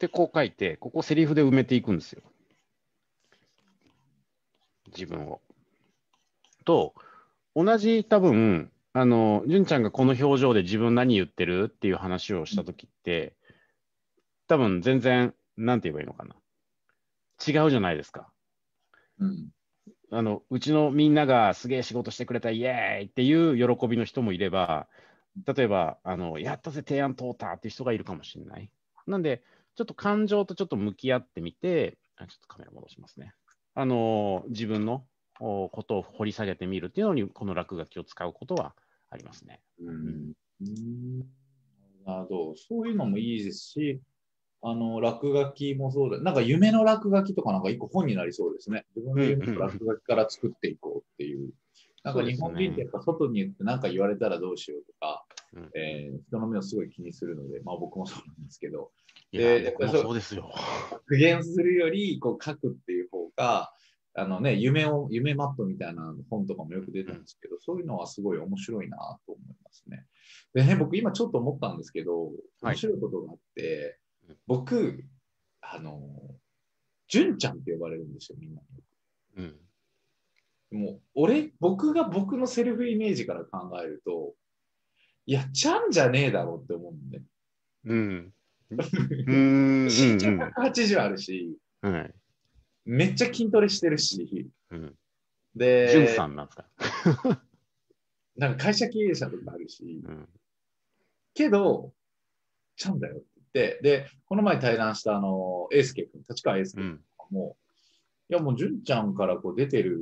で、こう書いて、ここセリフで埋めていくんですよ。自分を。と、同じ多分、あの、純ちゃんがこの表情で自分何言ってるっていう話をした時って、多分全然、なんて言えばいいのかな。違うじゃないですか。うん、あのうちのみんながすげえ仕事してくれたイエーイっていう喜びの人もいれば例えばあのやったぜ提案通ったっていう人がいるかもしれない。なんでちょっと感情とちょっと向き合ってみてあちょっとカメラ戻しますね。あの自分のことを掘り下げてみるっていうのにこの落書きを使うことはありますね。うん、うんなるほどそういうのもいいですしあの、落書きもそうだ。なんか夢の落書きとかなんか一個本になりそうですね。自分の夢の落書きから作っていこうっていう。うんうん、なんか日本人ってやっぱ外に行って何か言われたらどうしようとか、うえー、人の目をすごい気にするので、まあ僕もそうなんですけど。で、やっぱりそうですよ。復元するより、こう書くっていう方が、あのね、夢を、夢マットみたいな本とかもよく出たんですけど、うん、そういうのはすごい面白いなと思いますね。で、ね、僕今ちょっと思ったんですけど、面白いことがあって、僕、あの、純ちゃんって呼ばれるんですよ、みんなに。うん。もう、俺、僕が僕のセルフイメージから考えると、いや、ちゃんじゃねえだろって思うんで。うん。身長180あるし、めっちゃ筋トレしてるし、うん、で、さんなんか なんか会社経営者とかあるし、うん、けど、ちゃんだよって、で、この前対談したあの、スケ君、立川英介君も、うん、いやもう純ちゃんからこう出てる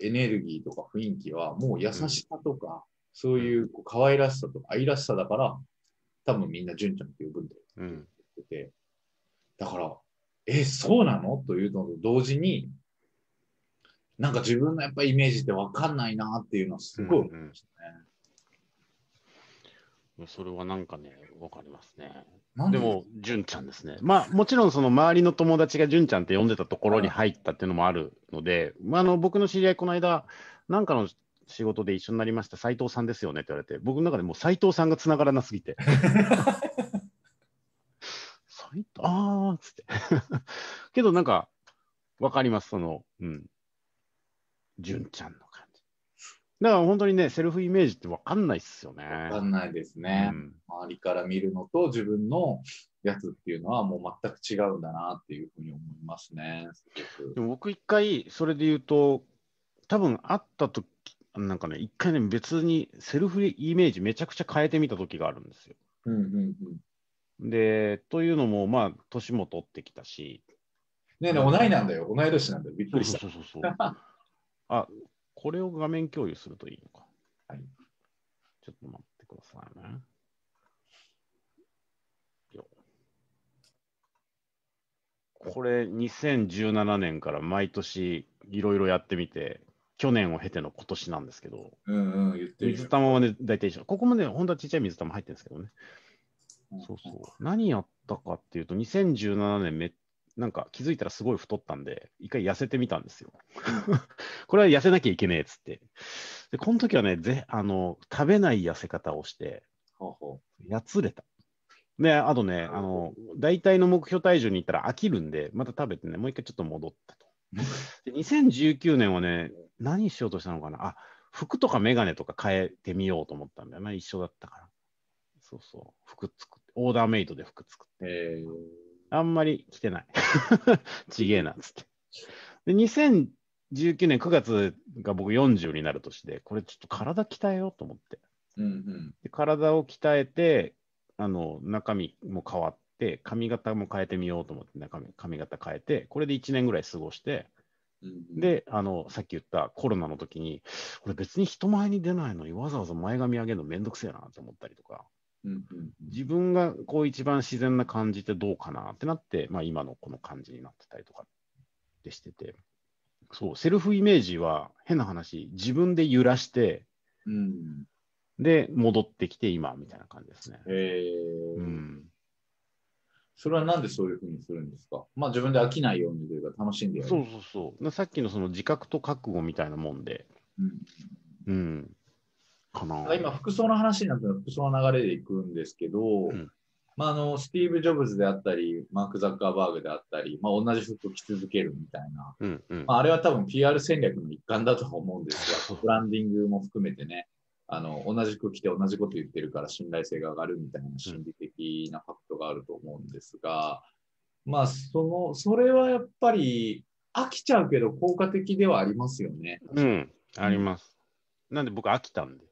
エネルギーとか雰囲気は、もう優しさとか、うん、そういうこう可愛らしさとか愛らしさだから、多分みんな純ちゃんって呼ぶんだよって言ってて、だから、え、そうなのというのと同時に、なんか自分のやっぱイメージって分かんないなっていうのはすごい思いましたね。うんうん、それはなんかね、分かりますね。でも、純ちゃんですね。まあ、もちろんその周りの友達が純ちゃんって呼んでたところに入ったっていうのもあるので、まあ、あの僕の知り合い、この間、なんかの仕事で一緒になりました、斎藤さんですよねって言われて、僕の中でもう斎藤さんがつながらなすぎて。斎藤あーっつって。けど、なんか、わかります、その、うん、純ちゃんのだから本当にね、セルフイメージって分かんないっすよね。分かんないですね、うん、周りから見るのと自分のやつっていうのはもう全く違うんだなっていうふうに思いますね。でも僕一回それで言うと、多分会った時なんかね、一回ね、別にセルフイメージめちゃくちゃ変えてみた時があるんですよ。うんうんうん、で、というのも、まあ、年も取ってきたし。ねえねえ、同いなんだよ、同い年なんだよ、びっくりした。そうそうそうそうあこれを画面共有するといいのか。はい。ちょっと待ってくださいね。これ2017年から毎年いろいろやってみて、去年を経ての今年なんですけど、うんうん、水玉はね、大体一緒。ここもね、本当はちっちゃい水玉入ってるんですけどね。そうそう。何やったかっていうと、2017年めっなんか気づいたらすごい太ったんで、一回痩せてみたんですよ。これは痩せなきゃいけねえっつって。で、この時はね、ぜあの食べない痩せ方をして、やつれた。で、あとね、あの、大体の目標体重に行ったら飽きるんで、また食べてね、もう一回ちょっと戻ったと。で2019年はね、何しようとしたのかな。あ、服とか眼鏡とか変えてみようと思ったんだよな、一緒だったから。そうそう、服作って、オーダーメイドで服作って。えーあんまり来てない。ちげえな、つって。で、2019年9月が僕40になる年で、これちょっと体鍛えようと思って。うんうん、で体を鍛えて、あの、中身も変わって、髪型も変えてみようと思って、中身、髪型変えて、これで1年ぐらい過ごして、で、あの、さっき言ったコロナの時に、俺別に人前に出ないのにわざわざ前髪上げるのめんどくせえなと思ったりとか。自分がこう一番自然な感じってどうかなってなって、まあ、今のこの感じになってたりとかでしてて、そう、セルフイメージは変な話、自分で揺らして、うん、で、戻ってきて今みたいな感じですね。へうん、それはなんでそういうふうにするんですかまあ自分で飽きないようにというか楽しんでやる。そうそうそう。さっきのその自覚と覚悟みたいなもんで、うん、うんかな。今、服装の話になったら服装の流れでいくんですけど、うん、まあ、あのスティーブ・ジョブズであったり、マーク・ザッカーバーグであったり、まあ、同じ服を着続けるみたいな、うんうん、まあ、あれは多分 PR 戦略の一環だと思うんですが、ブランディングも含めてね、あの同じ服着て同じこと言ってるから信頼性が上がるみたいな心理的なファクトがあると思うんですが、うん、まあそのそれはやっぱり飽きちゃうけど効果的ではありますよね。うん、あります。なんで僕飽きたんで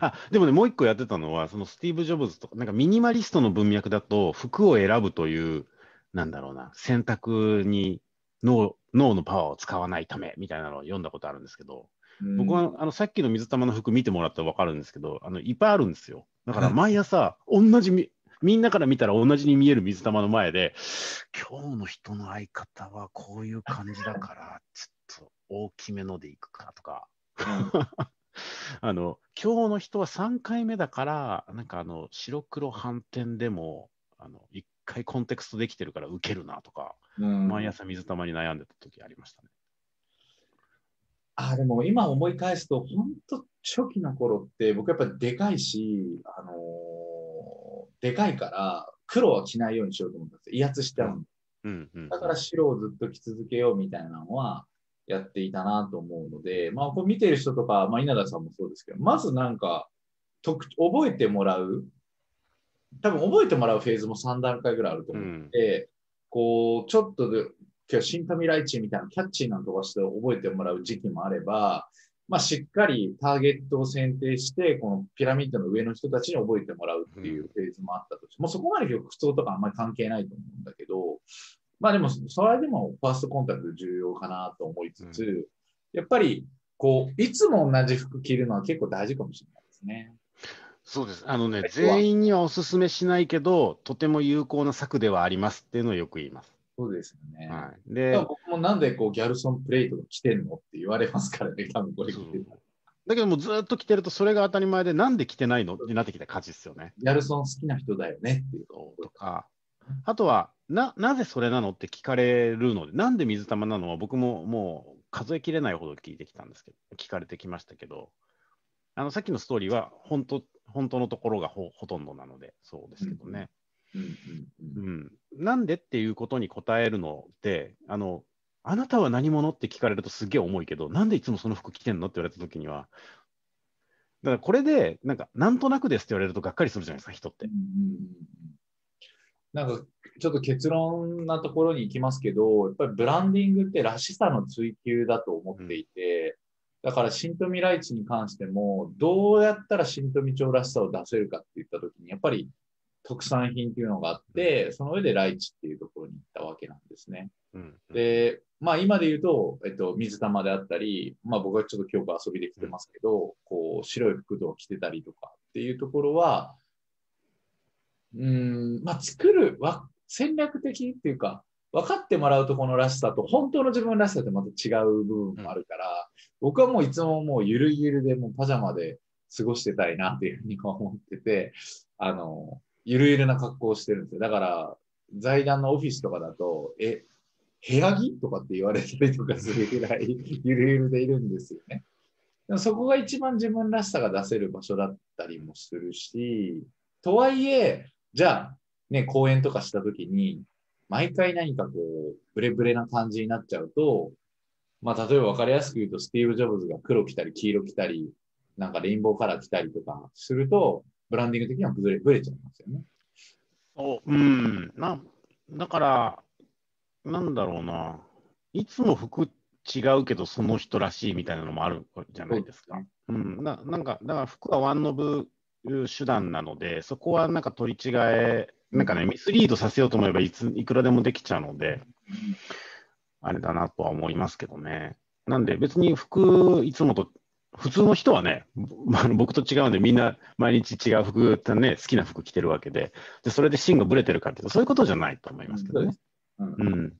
あでもね、もう一個やってたのは、そのスティーブ・ジョブズとか、なんかミニマリストの文脈だと、服を選ぶという、なんだろうな、選択に脳のパワーを使わないためみたいなのを読んだことあるんですけど、うん、僕はあのさっきの水玉の服見てもらったら分かるんですけど、あのいっぱいあるんですよ。だから毎朝、同じみ、みんなから見たら同じに見える水玉の前で、今日の人の相方はこういう感じだから、ちょっと大きめのでいくかとか。あの今日の人は3回目だからなんかあの白黒反転でもあの1回コンテクストできてるから受けるなとか、うん、毎朝水たまり悩んでた時ありましたね。あでも今思い返すと本当初期の頃って僕やっぱでかいし、あのー、でかいから黒は着ないようにしようと思ったんです威圧しちゃうん、うんうん、だから白をずっと着続けようみたいなのはやっていたなと思うので、まあ、これ見てる人とか、まあ、稲田さんもそうですけど、まずなんか、覚えてもらう、多分覚えてもらうフェーズも3段階ぐらいあると思うので、うん、こう、ちょっとで、今日、新神来地みたいなキャッチーな飛ばして覚えてもらう時期もあれば、まあ、しっかりターゲットを選定して、このピラミッドの上の人たちに覚えてもらうっていうフェーズもあったとして、うん、もうそこまで曲通とかあんまり関係ないと思うんだけど、まあでも、それでもファーストコンタクト重要かなと思いつつ、うん、やっぱり、こう、いつも同じ服着るのは結構大事かもしれないですね。そうです。あのね、全員にはお勧めしないけど、とても有効な策ではありますっていうのをよく言います。そうですよね。はい、で、僕もなんでこうギャルソンプレート着てんのって言われますからね、多分これ着てただけどもずっと着てるとそれが当たり前でなんで着てないのってなってきた感じですよね。ギャルソン好きな人だよねっていうとか、あとはな、なぜそれなのって聞かれるので、なんで水玉なのは僕ももう数えきれないほど聞いてきたんですけど、聞かれてきましたけど、あのさっきのストーリーは本当本当のところがほとんどなので、そうですけどね。うん、なんでっていうことに答えるのってあの、あなたは何者って聞かれるとすげえ重いけど、なんでいつもその服着てんのって言われたときには、だからこれで、なんか、なんとなくですって言われるとがっかりするじゃないですか、人って。なんかちょっと結論なところに行きますけど、やっぱりブランディングってらしさの追求だと思っていて、だから新富ライチに関しても、どうやったら新富町らしさを出せるかって言った時に、やっぱり特産品っていうのがあって、その上でライチっていうところに行ったわけなんですね。で、まあ今で言うと、えっと、水玉であったり、まあ僕はちょっと今日遊びで来てますけど、こう、白い服を着てたりとかっていうところは、うんまあ、作るわ戦略的っていうか分かってもらうとこのらしさと本当の自分らしさってまた違う部分もあるから、僕はもういつももうゆるゆるでもうパジャマで過ごしてたいなっていうふうに思っててあのゆるゆるな格好をしてるんですよだから財団のオフィスとかだとえ部屋着とかって言われたりとかするぐらい ゆるゆるでいるんですよね。そこが一番自分らしさが出せる場所だったりもするし、とはいえ、じゃあ、ね、講演とかしたときに、毎回何かこう、ブレブレな感じになっちゃうと、まあ、例えば分かりやすく言うと、スティーブ・ジョブズが黒着たり、黄色着たり、なんかレインボーカラー着たりとかすると、ブランディング的にはブレブレちゃいますよね。おうん、まあ、だから、なんだろうな、いつも服違うけど、その人らしいみたいなのもあるじゃないですか。うん、ななんか、だから服はワンノブいう手段なので、そこはなんか取り違え、なんかね、ミスリードさせようと思えばいついくらでもできちゃうので、あれだなとは思いますけどね。なんで別に服、いつもと、普通の人はね、ま あ僕と違うんで、みんな毎日違う服ってね、好きな服着てるわけで、でそれで芯がぶれてるかっていうと、そういうことじゃないと思いますけどね。うん、うん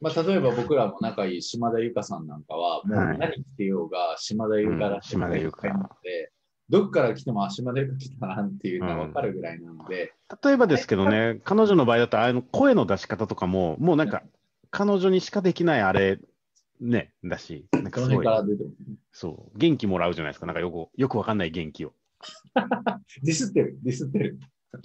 まあ、例えば僕らも仲いい島田由香さんなんかは、もう何着てようが島田由香らしい、うん、島田由香なので、どこから来ても足までが来たなっていうのは分かるぐらいなので、うん、例えばですけどね、彼女の場合だと、あの声の出し方とかも、もうなんか、彼女にしかできないあれ、ね、だし、なんかすごい、そう、元気もらうじゃないですか、なんかよくよくわかんない元気を。ディスってる、ディスってる。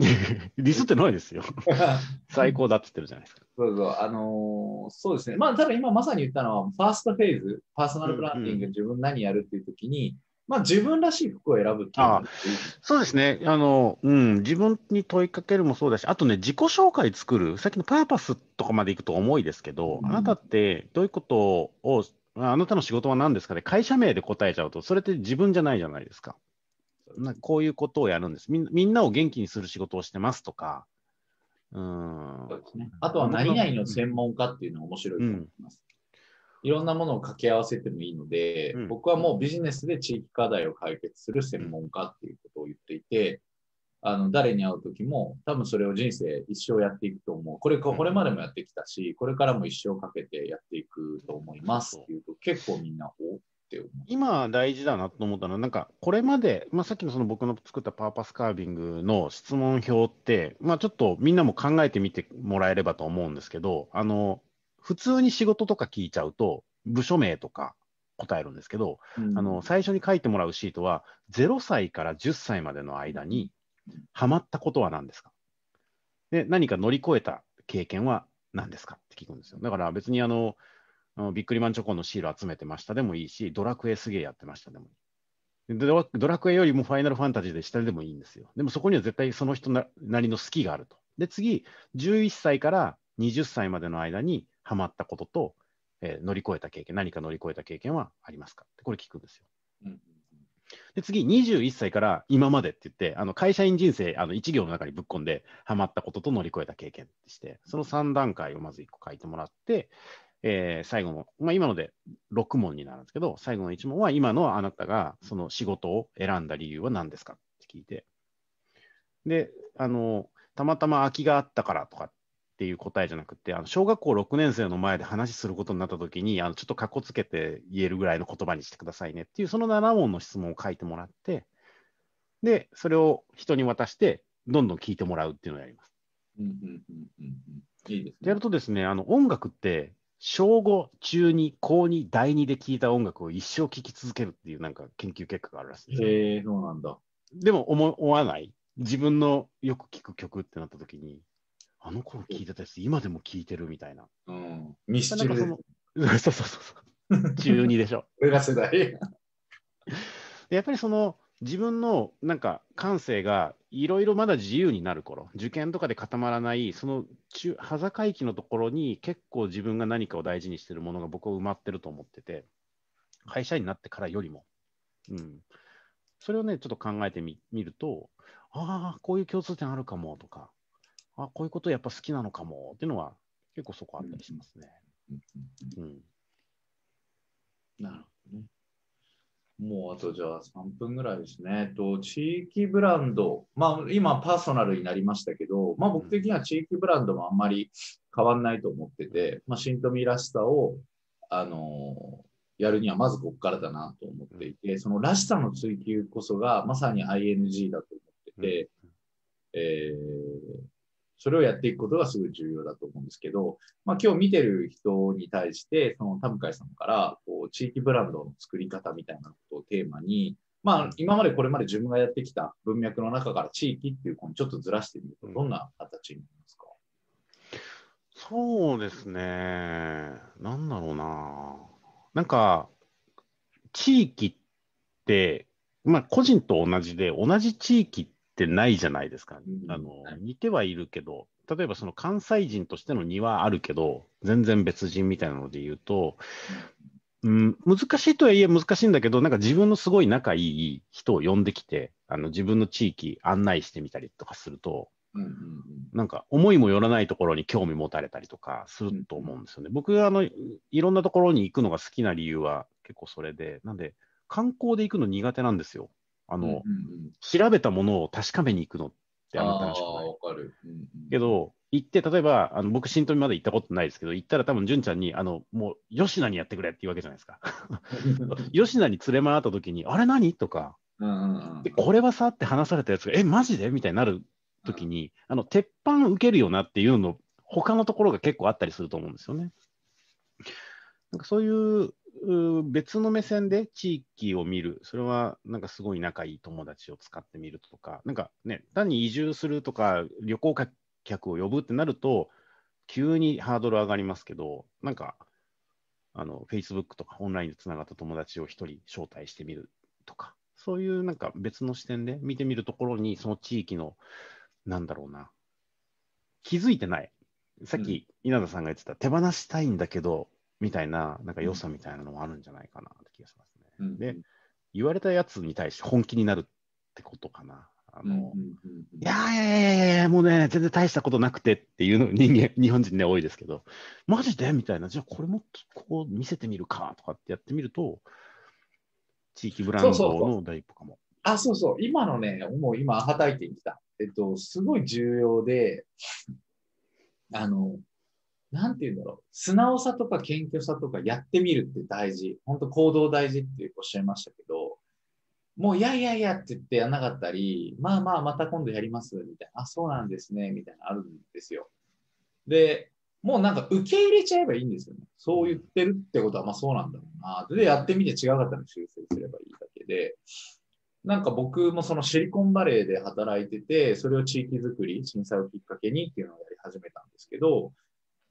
ディスってないですよ。最高だって言ってるじゃないですか。そうそう、あのー、そうですね。まあ、ただ今まさに言ったのは、ファーストフェーズ、パーソナルブランディング、うんうん、自分何やるっていう時に、まあ、自分らしい服を選ぶっていうあそうですねあの、うん、自分に問いかけるもそうだし、あとね、自己紹介作る、さっきのパーパスとかまでいくと重いですけど、うん、あなたってどういうことを、あなたの仕事は何ですかね、会社名で答えちゃうと、それって自分じゃないじゃないですか。なこういうことをやるんですみ。みんなを元気にする仕事をしてますとか。うんそうですね、あとは何々の専門家っていうのが面白いと思います。いろんなものを掛け合わせてもいいので、うん、僕はもうビジネスで地域課題を解決する専門家っていうことを言っていて、あの、誰に会う時も、多分それを人生一生やっていくと思う。これ、これまでもやってきたし、これからも一生かけてやっていくと思いますっていうと、結構みんな、おって思う。今大事だなと思ったのは、なんかこれまで、まあ、さっきのその僕の作ったパーパスカービングの質問表って、まあ、ちょっとみんなも考えてみてもらえればと思うんですけど、あの普通に仕事とか聞いちゃうと、部署名とか答えるんですけど、うん、あの最初に書いてもらうシートは、0歳から10歳までの間に、ハマったことは何ですかで何か乗り越えた経験は何ですかって聞くんですよ。だから別にあの、ビックリマンチョコのシール集めてましたでもいいし、ドラクエすげえやってましたでもいい。ドラクエよりもファイナルファンタジーでし下でもいいんですよ。でもそこには絶対その人なりの好きがあると。で、次、11歳から20歳までの間にハマったことと、えー、乗り越えた経験、何か乗り越えた経験はありますかってこれ聞くんですよ。うんで次、21歳から今までって言って、あの会社員人生、あの1行の中にぶっ込んで、ハマったことと乗り越えた経験して、その3段階をまず1個書いてもらって、えー、最後の、まあ、今ので6問になるんですけど、最後の1問は、今のあなたがその仕事を選んだ理由は何ですかって聞いて、で、あの、たまたま空きがあったからとかっていう答えじゃなくて、あの小学校6年生の前で話することになった時に、あのちょっとかっこつけて言えるぐらいの言葉にしてくださいねっていう、その7問の質問を書いてもらって、で、それを人に渡して、どんどん聞いてもらうっていうのをやります。うんうんうんうん、やるとですね、あの音楽って、小5、中2、高2、第2で聴いた音楽を一生聴き続けるっていうなんか研究結果があるらしいです。へえそうなんだ。でも思わない自分のよく聴く曲ってなった時に、あの頃聞いてたやつ、今でも聞いてるみたいな。うん。ミスチル。そ そうそうそう中二でしょ。俺ら世代。やっぱりその、自分のなんか感性がいろいろまだ自由になる頃受験とかで固まらないその中端境期のところに結構自分が何かを大事にしてるものが僕は埋まってると思ってて会社員になってからよりも、うん、それをねちょっと考えてみるとああこういう共通点あるかもとかあこういうことやっぱ好きなのかもっていうのは結構そこあったりしますね。うん、なるほどね。もうあとじゃあ3分ぐらいですね。と地域ブランド、まあ、今パーソナルになりましたけど、まあ、僕的には地域ブランドもあんまり変わんないと思ってて、まあ、新富らしさを、あのー、やるにはまずここからだなと思っていて、そのらしさの追求こそがまさに ING だと思ってて、えーそれをやっていくことがすごい重要だと思うんですけど、まあ、今日見てる人に対して、その田向さんからこう地域ブランドの作り方みたいなことをテーマに、まあ、今までこれまで自分がやってきた文脈の中から地域っていうこにちょっとずらしてみると、どんな形になりますか、そうですね。なんだろうな。なんか、地域って、まあ、個人と同じで、同じ地域っててないじゃないですか。あの似てはいるけど、例えばその関西人としての似はあるけど、全然別人みたいなので言うと、うん、難しいとはいえ難しいんだけど、なんか自分のすごい仲いい人を呼んできて、あの自分の地域案内してみたりとかすると、うんうんうん、なんか思いもよらないところに興味持たれたりとかすると思うんですよね。うん、僕あの、いろんなところに行くのが好きな理由は結構それで、なんで観光で行くの苦手なんですよ。あの、うんうんうん、調べたものを確かめに行くのってあんま楽しくない。わかる、うんうん、けど、行って、例えば、あの僕、新富まで行ったことないですけど、行ったら多分、純ちゃんに、あの、もう、吉名にやってくれって言うわけじゃないですか。吉 名に連れ回った時に、あれ何とか、うんうん、これはさって話されたやつが、え、マジでみたいになる時に、うん、あの、鉄板受けるよなっていうの、他のところが結構あったりすると思うんですよね。なんかそういう別の目線で地域を見る、それはなんかすごい仲いい友達を使ってみるとか、なんかね、単に移住するとか、旅行客を呼ぶってなると、急にハードル上がりますけど、なんか、あの、Facebook とかオンラインでつながった友達を1人招待してみるとか、そういうなんか別の視点で見てみるところに、その地域の、なんだろうな、気づいてない。さっき稲田さんが言ってた、手放したいんだけど、みたいな、なんか良さみたいなのもあるんじゃないかなって気がしますね。うん、で、言われたやつに対して本気になるってことかな。いやいやいやいやいや、もうね、全然大したことなくてっていうの、人間、日本人ね、多いですけど、マジでみたいな、じゃあこれもここ見せてみるかとかってやってみると、地域ブランドの第一歩かも。あ、そうそう、今のね、もう今、はたいてきた。えっと、すごい重要で、あの、なんて言うんだろう。素直さとか謙虚さとかやってみるって大事。本当行動大事っておっしゃいましたけど、もういやいやいやって言ってやんなかったり、まあまあまた今度やりますみたいな、あ、そうなんですね、みたいなあるんですよ。で、もうなんか受け入れちゃえばいいんですよね。そう言ってるってことはまあそうなんだろうな。で、やってみて違うかったら修正すればいいだけで、なんか僕もそのシリコンバレーで働いてて、それを地域づくり、震災をきっかけにっていうのをやり始めたんですけど、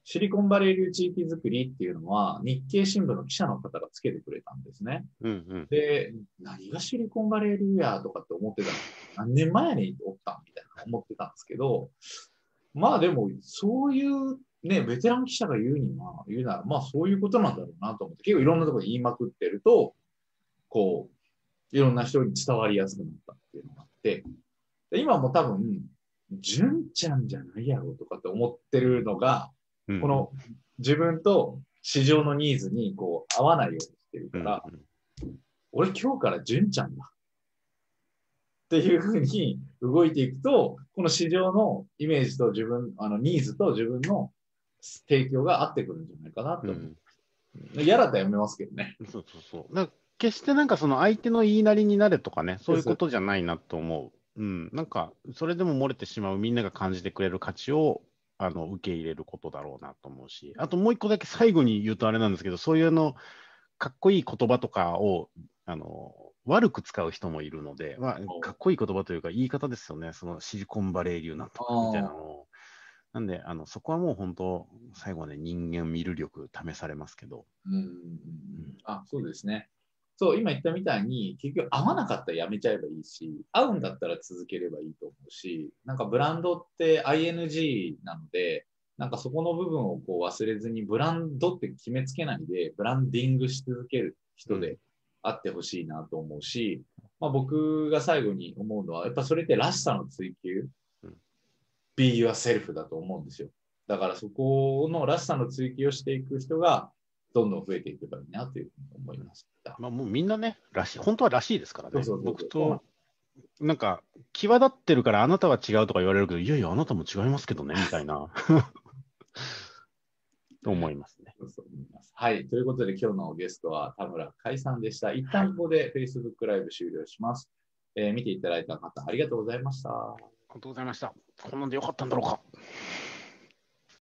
シリコンバレー流地域づくりっていうのは、日経新聞の記者の方がつけてくれたんですね。うんうん、で、何がシリコンバレー流やとかって思ってた何年前におったみたいな思ってたんですけど、まあでも、そういうね、ベテラン記者が言うには、言うなら、まあそういうことなんだろうなと思って、結構いろんなところで言いまくってると、こう、いろんな人に伝わりやすくなったっていうのがあって、で今も多分、純ちゃんじゃないやろとかって思ってるのが、この自分と市場のニーズにこう合わないようにしてるから、うん、俺今日から純ちゃんだ。っていうふうに動いていくと、この市場のイメージと自分、あのニーズと自分の提供が合ってくるんじゃないかなと思う。嫌、うん、だったらやめますけどね。そうそうそう。だ決してなんかその相手の言いなりになれとかね、そういうことじゃないなと思う。うん、なんか、それでも漏れてしまうみんなが感じてくれる価値をあの受け入れることだろうなと思うし、あともう一個だけ最後に言うとあれなんですけど、そういうのかっこいい言葉とかをあの悪く使う人もいるので、まあ、かっこいい言葉というか言い方ですよね、そのシリコンバレー流なんとかみたいなのを。なんであの、そこはもう本当、最後はね、人間見る力試されますけど。うん、うん、あそうですね。そう、今言ったみたいに、結局合わなかったらやめちゃえばいいし、合うんだったら続ければいいと思うし、なんかブランドって ING なので、なんかそこの部分をこう忘れずに、ブランドって決めつけないで、ブランディングし続ける人であってほしいなと思うし、まあ、僕が最後に思うのは、やっぱそれってらしさの追求、うん、be yourself だと思うんですよ。だからそこのらしさの追求をしていく人が、どんどん増えていけばいいなというふうに思いました。まあ、もうみんなね、らしい、本当はらしいですからね。そうそうそう僕となんか、際立ってるからあなたは違うとか言われるけど、いやいや、あなたも違いますけどね、みたいな。と思いますね。はい。ということで、今日のゲストは田村海さんでした。一旦ここで Facebook ライブ終了します。はい、えー、見ていただいた方、ありがとうございました。ありがとうございました。こんなんでよかったんだろうか。